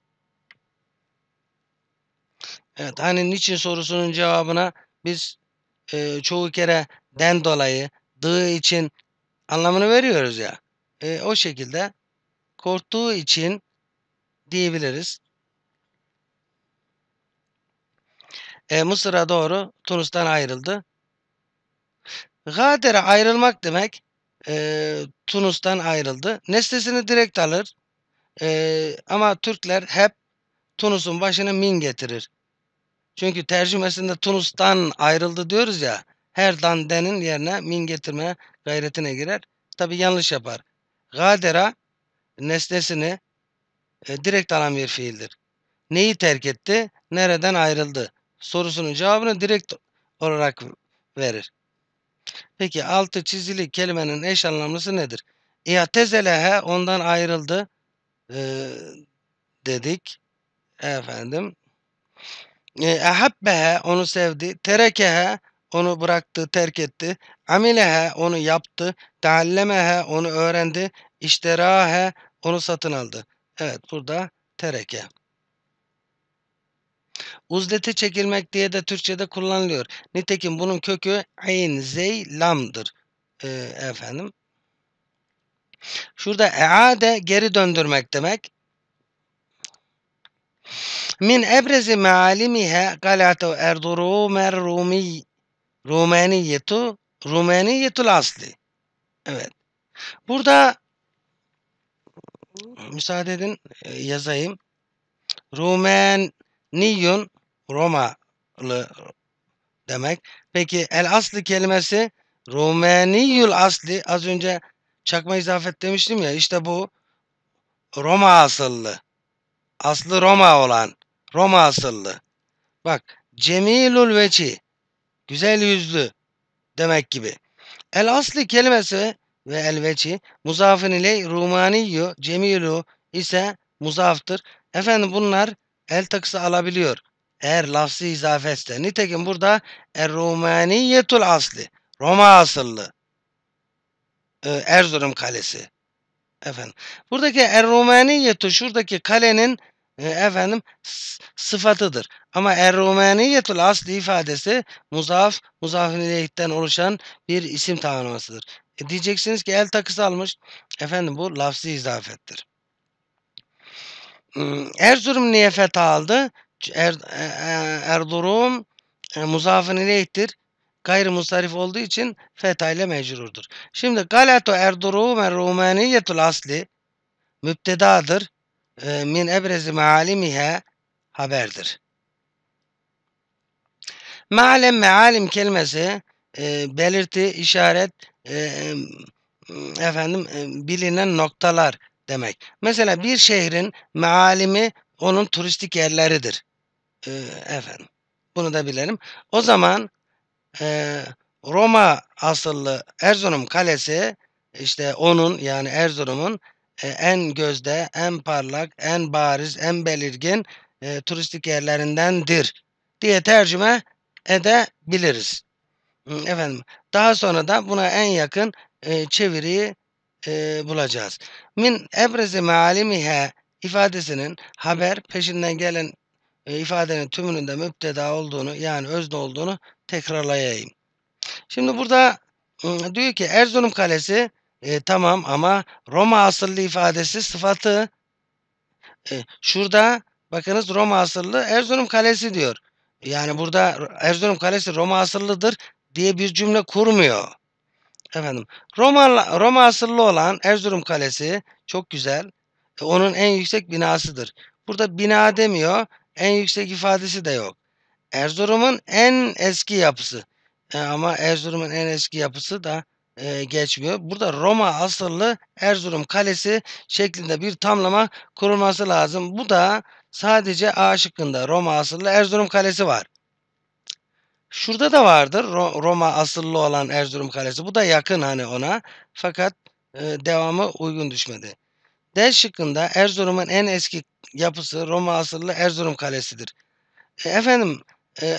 evet hani niçin sorusunun cevabına biz e, çoğu kere den dolayı, dığı için anlamını veriyoruz ya. E, o şekilde korktuğu için diyebiliriz. E, Mısır'a doğru Tunus'tan ayrıldı. Gadere ayrılmak demek e, Tunus'tan ayrıldı. Nesnesini direkt alır. E, ama Türkler hep Tunus'un başına min getirir. Çünkü tercümesinde Tunus'tan ayrıldı diyoruz ya. Her dandenin yerine min getirme gayretine girer. Tabi yanlış yapar. Gadera nesnesini e, direkt alan bir fiildir. Neyi terk etti? Nereden ayrıldı? Sorusunun cevabını direkt olarak verir. Peki altı çizili kelimenin eş anlamlısı nedir? Ya İatezelehe ondan ayrıldı e, dedik. Efendim Ehabbehe onu sevdi. Terekehe onu bıraktı, terk etti. Amilehe onu yaptı. Teallemehe onu öğrendi. İşterahe onu satın aldı. Evet burada tereke. Uzdete çekilmek diye de Türkçe'de kullanılıyor. Nitekim bunun kökü ayn, zey, lamdır. Ee, efendim. Şurada eade geri döndürmek demek. من أبرز معالمها قلعة أردروم الرومي Rumeniyet Rumeniyetul Asli. Evet. Burada müsaade edin e, yazayım. Rumeniyun Romalı demek. Peki el asli kelimesi Rumeniyul asli az önce çakma izafet demiştim ya işte bu Roma asıllı aslı Roma olan, Roma asıllı. Bak, cemilul veçi, güzel yüzlü demek gibi. El asli kelimesi ve el veçi muzafın ile rumaniyyu, cemilu ise muzaftır. Efendim bunlar el takısı alabiliyor. Eğer lafzı izafetse. Nitekim burada er-Rumaniyetul asli. Roma asıllı. E, Erzurum kalesi. Efendim. Buradaki er-Rumaniyetu şuradaki kalenin e, efendim sıfatıdır. Ama er-Rumaniyetul asli ifadesi muzaf, muzafin oluşan bir isim tanımlısıdır. E, diyeceksiniz ki el takısı almış. Efendim bu lafzı izafettir. Hmm, Erzurum niye fetha aldı? Er, e, e, Erzurum er, muzafın Gayrı musarif olduğu için fetha ile mecrurdur. Şimdi Galato Erzurum Rumaniyetul asli müptedadır. E, min ebrezi mealimiha haberdir. Mealem mealim kelimesi e, belirti, işaret, e, e, efendim e, bilinen noktalar demek. Mesela bir şehrin mealimi onun turistik yerleridir. E, efendim. Bunu da bilelim. O zaman e, Roma asıllı Erzurum Kalesi işte onun yani Erzurum'un e, en gözde, en parlak, en bariz, en belirgin e, turistik yerlerindendir diye tercüme edebiliriz. Efendim, daha sonra da buna en yakın e, çeviriyi e, bulacağız. Min ebrezi mealimihe ifadesinin haber peşinden gelen e, ifadenin tümünün de müpteda olduğunu yani özne olduğunu tekrarlayayım. Şimdi burada e, diyor ki Erzurum Kalesi e, tamam ama Roma asıllı ifadesi sıfatı. E, şurada bakınız Roma asıllı Erzurum Kalesi diyor. Yani burada Erzurum Kalesi Roma asıllıdır diye bir cümle kurmuyor. Efendim Roma, Roma asıllı olan Erzurum Kalesi çok güzel. E, onun en yüksek binasıdır. Burada bina demiyor. En yüksek ifadesi de yok. Erzurum'un en eski yapısı. E, ama Erzurum'un en eski yapısı da e, geçiyor. Burada Roma asıllı Erzurum Kalesi şeklinde bir tamlama kurulması lazım. Bu da sadece A şıkkında Roma asıllı Erzurum Kalesi var. Şurada da vardır Roma asıllı olan Erzurum Kalesi. Bu da yakın hani ona. Fakat e, devamı uygun düşmedi. D şıkkında Erzurum'un en eski yapısı Roma asıllı Erzurum Kalesi'dir. E, efendim e,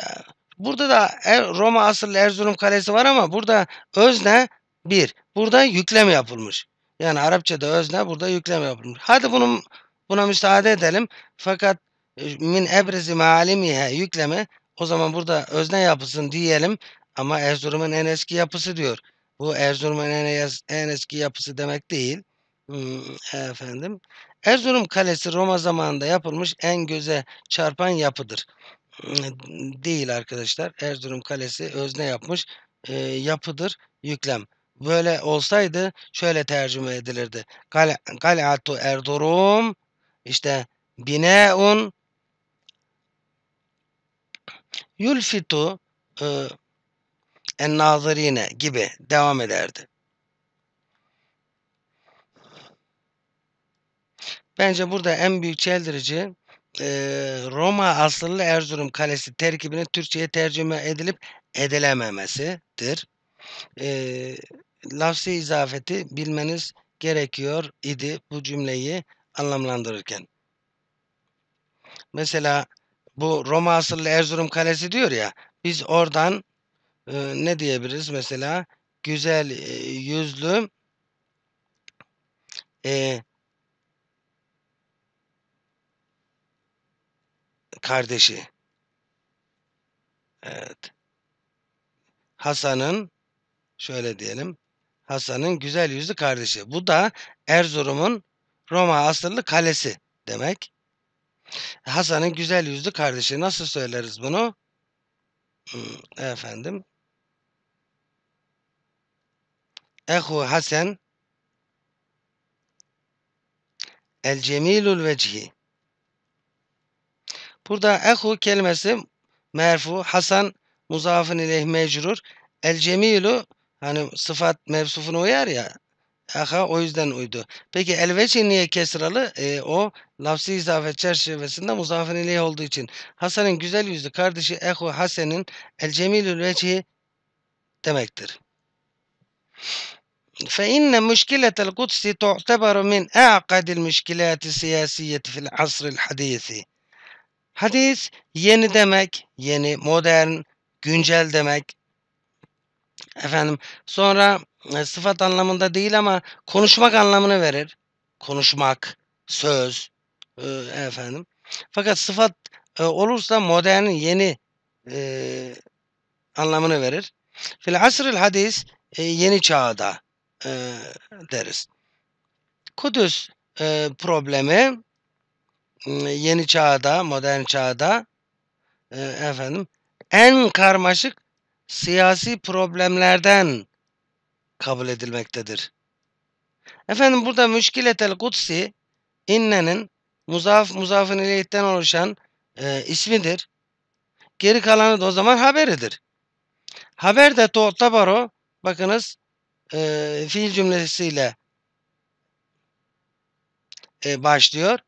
burada da er, Roma asıllı Erzurum Kalesi var ama burada özne 1. Burada yükleme yapılmış. Yani Arapçada özne burada yükleme yapılmış. Hadi bunun buna müsaade edelim. Fakat e, min ebrezi maalimihe yükleme o zaman burada özne yapısın diyelim ama Erzurum'un en eski yapısı diyor. Bu Erzurum'un en, en eski yapısı demek değil. Hmm, efendim. Erzurum Kalesi Roma zamanında yapılmış en göze çarpan yapıdır. Hmm, değil arkadaşlar. Erzurum Kalesi özne yapmış e, yapıdır yüklem böyle olsaydı şöyle tercüme edilirdi. Kal Kal'atu Erdurum işte bineun yülfitu en nazirine gibi devam ederdi. Bence burada en büyük çeldirici e, Roma asıllı Erzurum Kalesi terkibinin Türkçe'ye tercüme edilip edilememesidir. E, lafzi izafeti bilmeniz gerekiyor idi bu cümleyi anlamlandırırken. Mesela bu Roma asıllı Erzurum Kalesi diyor ya biz oradan e, ne diyebiliriz mesela güzel e, yüzlü e, kardeşi evet Hasan'ın şöyle diyelim Hasan'ın güzel yüzlü kardeşi. Bu da Erzurum'un Roma asırlı kalesi demek. Hasan'ın güzel yüzlü kardeşi. Nasıl söyleriz bunu? Hmm, efendim. Ehu Hasan El Cemilul Vecihi Burada ehu kelimesi merfu Hasan muzafın ileyh mecrur El Cemilu Hani sıfat mevsufuna uyar ya. Aha o yüzden uydu. Peki elveçi niye kesralı? E, o lafsi izafet çerçevesinde muzafir olduğu için. Hasan'ın güzel yüzlü kardeşi Ehu Hasen'in el cemilül veçhi demektir. فإن مشكلة القدس تعتبر من أعقد المشكلات السياسية في العصر الحديث. Hadis yeni demek, yeni, modern, güncel demek. Efendim sonra e, sıfat anlamında değil ama konuşmak anlamını verir. Konuşmak, söz e, efendim. Fakat sıfat e, olursa modern yeni e, anlamını verir. Fil asril hadis e, yeni çağda e, deriz. Kudüs e, problemi e, yeni çağda, modern çağda e, efendim en karmaşık siyasi problemlerden kabul edilmektedir. Efendim burada Müşkiletel Kutsi innenin muzaf muzafın ileyhten oluşan e, ismidir. Geri kalanı da o zaman haberidir. Haber de to'tabaro bakınız e, fiil cümlesiyle e, başlıyor.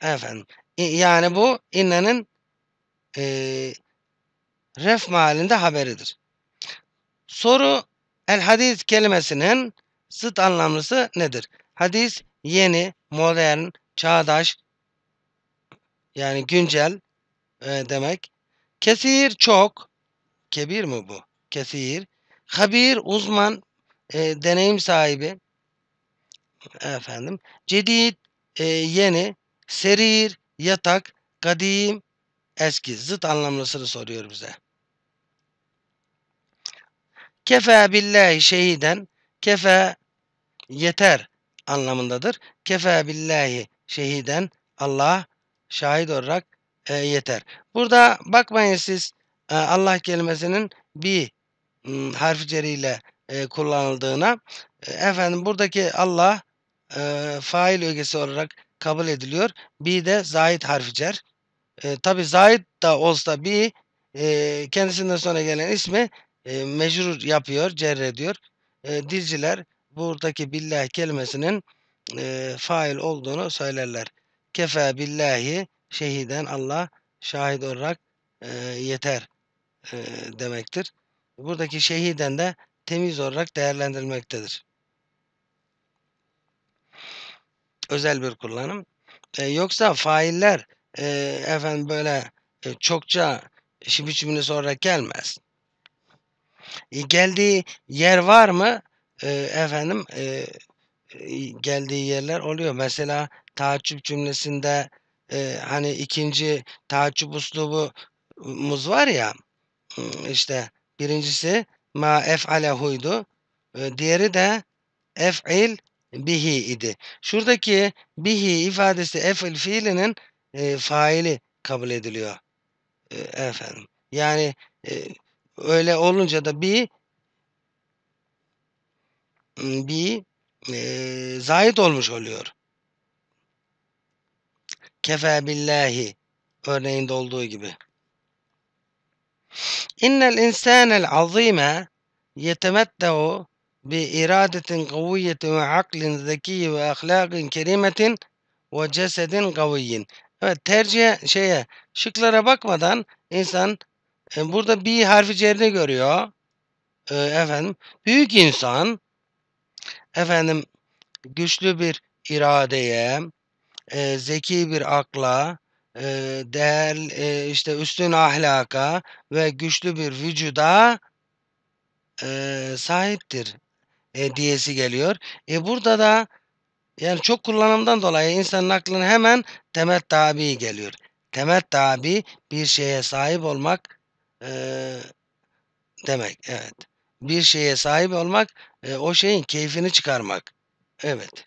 Efendim yani bu innenin e, ref mahallinde haberidir. Soru el hadis kelimesinin zıt anlamlısı nedir? Hadis yeni, modern, çağdaş yani güncel e, demek. Kesir çok. Kebir mi bu? Kesir. Habir uzman, e, deneyim sahibi. Efendim. Cedid e, yeni. Serir yatak. Kadim eski. Zıt anlamlısını soruyor bize. Kefe billahi şehiden kefe yeter anlamındadır. Kefe billahi şehiden Allah şahit olarak e, yeter. Burada bakmayın siz e, Allah kelimesinin bir m, harf ceriyle e, kullanıldığına. E, efendim buradaki Allah e, fail ögesi olarak kabul ediliyor. Bir de zahid harfi cer. E, Tabi zahid da olsa bir e, kendisinden sonra gelen ismi e, mecrur yapıyor, cerre diyor. E, dilciler buradaki billah kelimesinin e, fail olduğunu söylerler. Kefe billahi şehiden Allah şahit olarak e, yeter e, demektir. Buradaki şehiden de temiz olarak değerlendirilmektedir. Özel bir kullanım. E, yoksa failler e, efendim böyle e, çokça biçimini sonra gelmez. E, geldiği yer var mı? E, efendim e, e geldiği yerler oluyor. Mesela taaccüp cümlesinde e, hani ikinci taaccüp uslubumuz var ya işte birincisi ma ef'alehuydu. E, diğeri de ef'il bihi idi. Şuradaki bihi ifadesi ef'il fiilinin e, faili kabul ediliyor. E, efendim. Yani e, Öyle olunca da bir bir e, zahit olmuş oluyor. Kefe billahi örneğinde olduğu gibi. İnnel insanel azime yetemettehu bi iradetin kaviyyetin ve aklin zeki ve ahlakin kerimetin ve cesedin kaviyyin. Evet tercihe şeye şıklara bakmadan insan e, burada bir harfi C'de görüyor. E, efendim büyük insan efendim güçlü bir iradeye, e, zeki bir akla, e, değer e, işte üstün ahlaka ve güçlü bir vücuda e, sahiptir e, diyesi geliyor. E burada da yani çok kullanımdan dolayı insanın aklına hemen temet tabi geliyor. Temet tabi bir şeye sahip olmak e, demek. Evet. Bir şeye sahip olmak, e, o şeyin keyfini çıkarmak. Evet.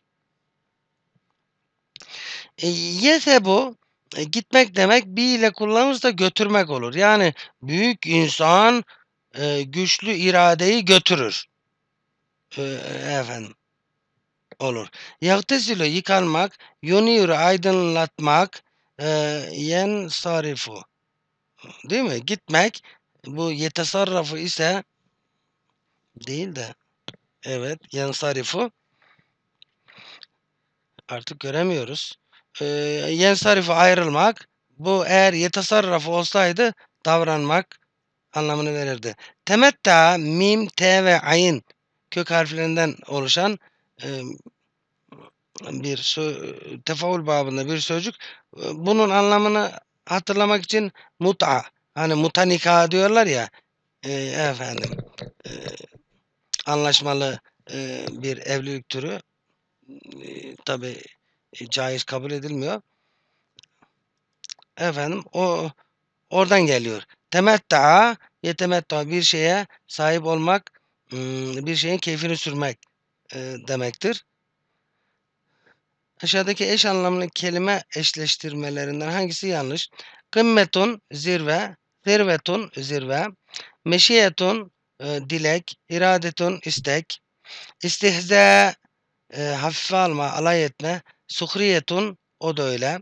E, bu e, gitmek demek bir ile kullanırsa götürmek olur. Yani büyük insan e, güçlü iradeyi götürür. E, efendim olur. Yaktesilu yıkanmak, yuniru aydınlatmak, e, yen sarifu değil mi? Gitmek bu yetesarrafı ise değil de evet yensarifu artık göremiyoruz. Ee, yensarifu ayrılmak bu eğer yetesarrafı olsaydı davranmak anlamını verirdi. Temetta mim, te ve ayin kök harflerinden oluşan e, bir tefavül babında bir sözcük. Bunun anlamını hatırlamak için mut'a hani muta nikah diyorlar ya e, efendim e, anlaşmalı e, bir evlilik türü e, tabi e, caiz kabul edilmiyor. Efendim o oradan geliyor. Temetta yetemetta bir şeye sahip olmak hmm, bir şeyin keyfini sürmek e, demektir. Aşağıdaki eş anlamlı kelime eşleştirmelerinden hangisi yanlış? Kımmetun zirve, zirvetun zirve, meşiyetun e, dilek, iradetun istek, istihza e, hafife alma, alay etme, suhriyetun o da öyle.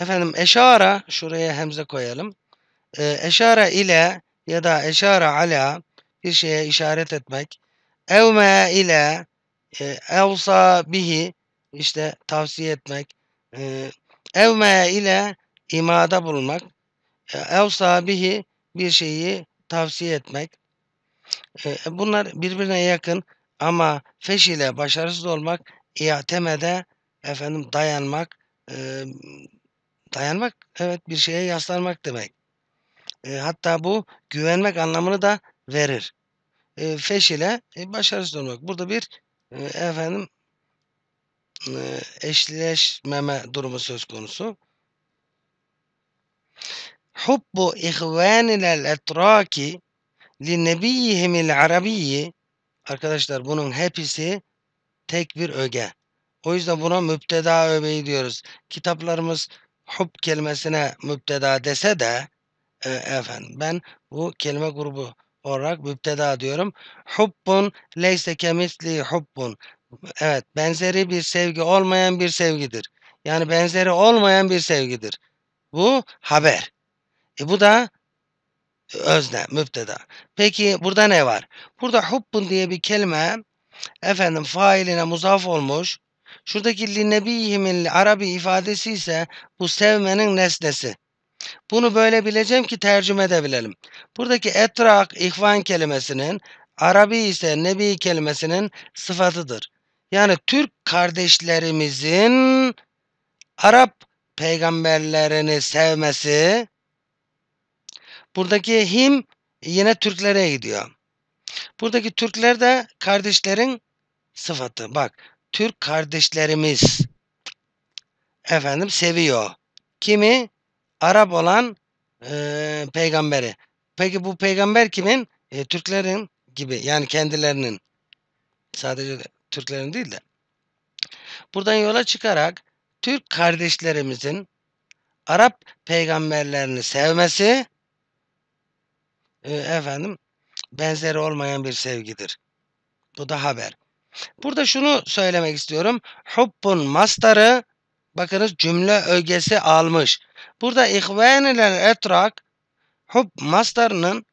Efendim eşara şuraya hemze koyalım. E, eşara ile ya da eşara ala bir şeye işaret etmek. Evme ile e, evsa bihi işte tavsiye etmek, e, evme ile imada bulunmak, e, ev sahibi bir şeyi tavsiye etmek. E, e bunlar birbirine yakın ama feş ile başarısız olmak, iatemede efendim dayanmak, e, dayanmak evet bir şeye yaslanmak demek. E, hatta bu güvenmek anlamını da verir. E, feş ile e, başarısız olmak. Burada bir e, efendim e, eşleşmeme durumu söz konusu. Hubbu ihvanilel etraki li nebiyyihimil arabiyyi Arkadaşlar bunun hepsi tek bir öge. O yüzden buna müpteda öbeği diyoruz. Kitaplarımız hub kelimesine müpteda dese de e, efendim ben bu kelime grubu olarak müpteda diyorum. Hubbun leyse kemisli hubbun. Evet, benzeri bir sevgi olmayan bir sevgidir. Yani benzeri olmayan bir sevgidir. Bu haber. E bu da e, özne, müfteda. Peki burada ne var? Burada hubbun diye bir kelime efendim failine muzaf olmuş. Şuradaki linnebiyimin Arabi ifadesi ise bu sevmenin nesnesi. Bunu böyle bileceğim ki tercüme edebilelim. Buradaki etrak, ihvan kelimesinin Arabi ise nebi kelimesinin sıfatıdır. Yani Türk kardeşlerimizin Arap peygamberlerini sevmesi buradaki him yine Türklere gidiyor. Buradaki Türkler de kardeşlerin sıfatı. Bak Türk kardeşlerimiz efendim seviyor. Kimi? Arap olan e, peygamberi. Peki bu peygamber kimin? E, Türklerin gibi yani kendilerinin. Sadece Türklerin değil de. Buradan yola çıkarak Türk kardeşlerimizin Arap peygamberlerini sevmesi e, efendim benzeri olmayan bir sevgidir. Bu da haber. Burada şunu söylemek istiyorum. Hubbun mastarı bakınız cümle ögesi almış. Burada ihvaniler etrak hub mastarının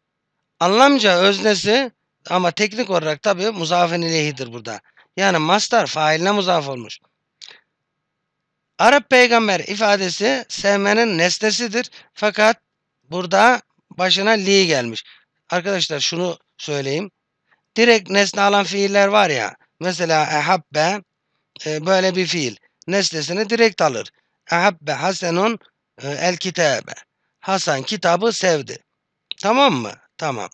anlamca öznesi ama teknik olarak tabi muzafin ileyhidir burada. Yani mastar failine muzaf olmuş. Arap peygamber ifadesi sevmenin nesnesidir. Fakat burada başına li gelmiş. Arkadaşlar şunu söyleyeyim. Direkt nesne alan fiiller var ya. Mesela ehabbe e, böyle bir fiil. Nesnesini direkt alır. Ehabbe hasenun e, el kitabe. Hasan kitabı sevdi. Tamam mı? Tamam.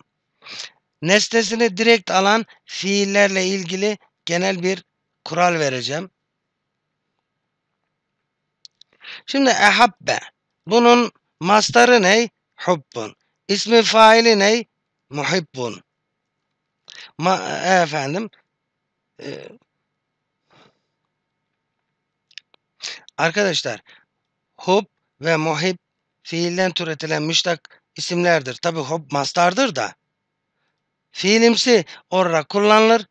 Nesnesini direkt alan fiillerle ilgili genel bir kural vereceğim. Şimdi ehabbe. Bunun mastarı ne? Hubbun. İsmi faili ne? Muhibbun. Ma e, efendim. E Arkadaşlar hub ve muhib fiilden türetilen müştak isimlerdir. Tabi hub mastardır da. Fiilimsi olarak kullanılır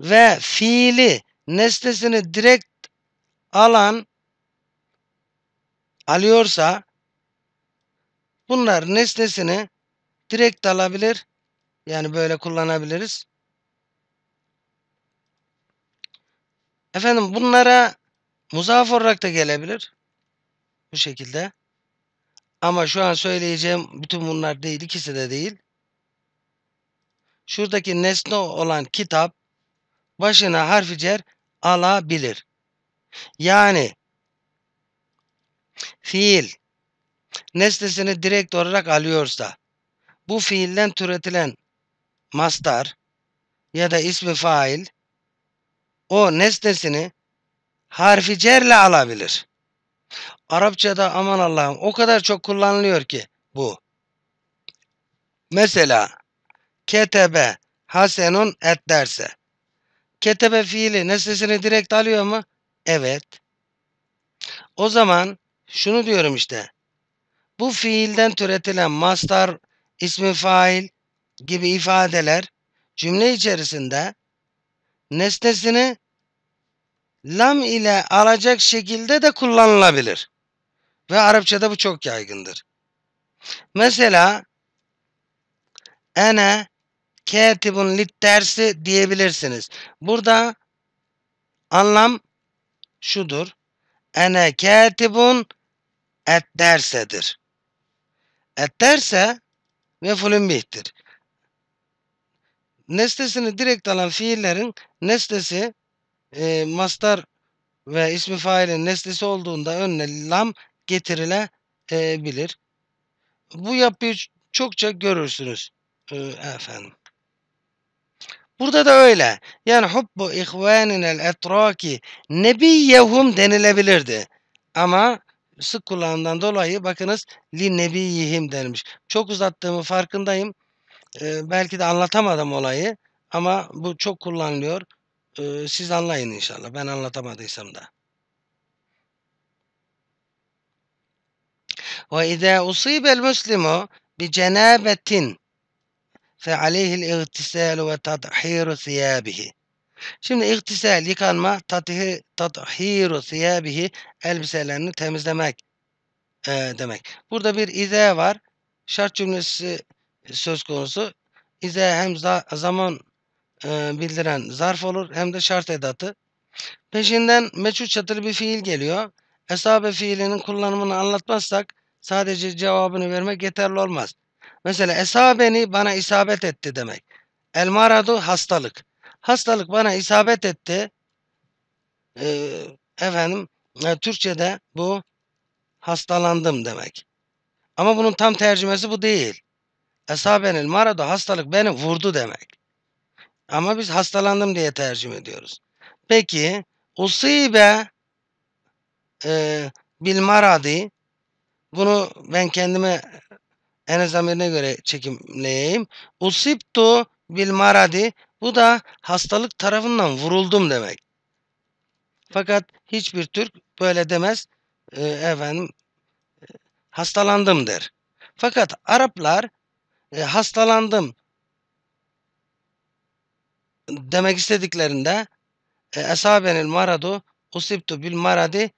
ve fiili nesnesini direkt alan alıyorsa bunlar nesnesini direkt alabilir. Yani böyle kullanabiliriz. Efendim bunlara muzaf olarak da gelebilir. Bu şekilde. Ama şu an söyleyeceğim bütün bunlar değil. ikisi de değil. Şuradaki nesne olan kitap başına harfi cer alabilir. Yani fiil nesnesini direkt olarak alıyorsa bu fiilden türetilen mastar ya da ismi fail o nesnesini harfi cerle alabilir. Arapçada aman Allah'ım o kadar çok kullanılıyor ki bu. Mesela ketebe hasenun et derse Ketebe fiili nesnesini direkt alıyor mu? Evet. O zaman şunu diyorum işte. Bu fiilden türetilen mastar, ismi fail gibi ifadeler cümle içerisinde nesnesini lam ile alacak şekilde de kullanılabilir. Ve Arapçada bu çok yaygındır. Mesela ene Katibun lit dersi diyebilirsiniz. Burada anlam şudur. Ene katibun et dersedir. Et derse mefulün bihtir. Nesnesini direkt alan fiillerin nesnesi e, mastar ve ismi failin nesnesi olduğunda önüne lam getirilebilir. Bu yapıyı çokça görürsünüz e, efendim. Burada da öyle. Yani hubbu ihvaninel etraki nebiyehum denilebilirdi. Ama sık kullanımdan dolayı bakınız li nebiyihim denmiş. Çok uzattığımı farkındayım. Ee, belki de anlatamadım olayı ama bu çok kullanılıyor. Ee, siz anlayın inşallah. Ben anlatamadıysam da. Ve izâ usîbel müslimu bi cenabetin فَعَلَيْهِ الْاِغْتِسَالُ وَتَطْحِيرُ ثِيَابِهِ Şimdi iktisal yıkanma tatih, tathiru siyabihi elbiselerini temizlemek e, demek. Burada bir ize var. Şart cümlesi söz konusu. İze hem za, zaman e, bildiren zarf olur hem de şart edatı. Peşinden meçhul çatır bir fiil geliyor. Esabe fiilinin kullanımını anlatmazsak sadece cevabını vermek yeterli olmaz. Mesela esabeni bana isabet etti demek. El maradu hastalık. Hastalık bana isabet etti. Ee, efendim e, Türkçe'de bu hastalandım demek. Ama bunun tam tercümesi bu değil. Esabenil maradu hastalık beni vurdu demek. Ama biz hastalandım diye tercüme ediyoruz. Peki usibe e, bil maradi bunu ben kendime ene zamirine göre çekimleyeyim. Usiptu bil maradi bu da hastalık tarafından vuruldum demek. Fakat hiçbir Türk böyle demez. E, efendim e, hastalandım der. Fakat Araplar e, hastalandım demek istediklerinde e, esabenil maradu usiptu bil maradi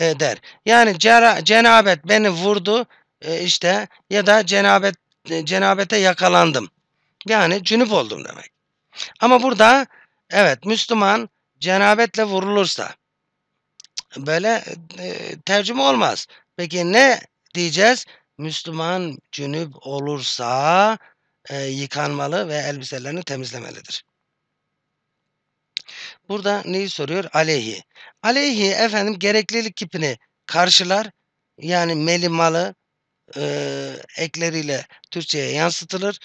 e, der. Yani cenabet beni vurdu e, işte ya da cenabet e, cenabete yakalandım. Yani cünüp oldum demek. Ama burada evet Müslüman cenabetle vurulursa böyle e, tercüme olmaz. Peki ne diyeceğiz? Müslüman cünüp olursa e, yıkanmalı ve elbiselerini temizlemelidir. Burada neyi soruyor? Aleyhi. Aleyhi efendim gereklilik kipini karşılar. Yani meli malı e, ekleriyle Türkçe'ye yansıtılır.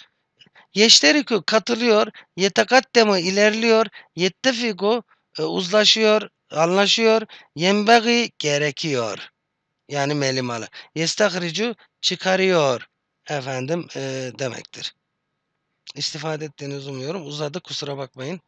Yeşteriku katılıyor, yetekaddemu ilerliyor, yettefiku e, uzlaşıyor, anlaşıyor, yenbegi gerekiyor. Yani melimalı. Yestahricu çıkarıyor efendim e, demektir. İstifade ettiğinizi umuyorum. Uzadı kusura bakmayın.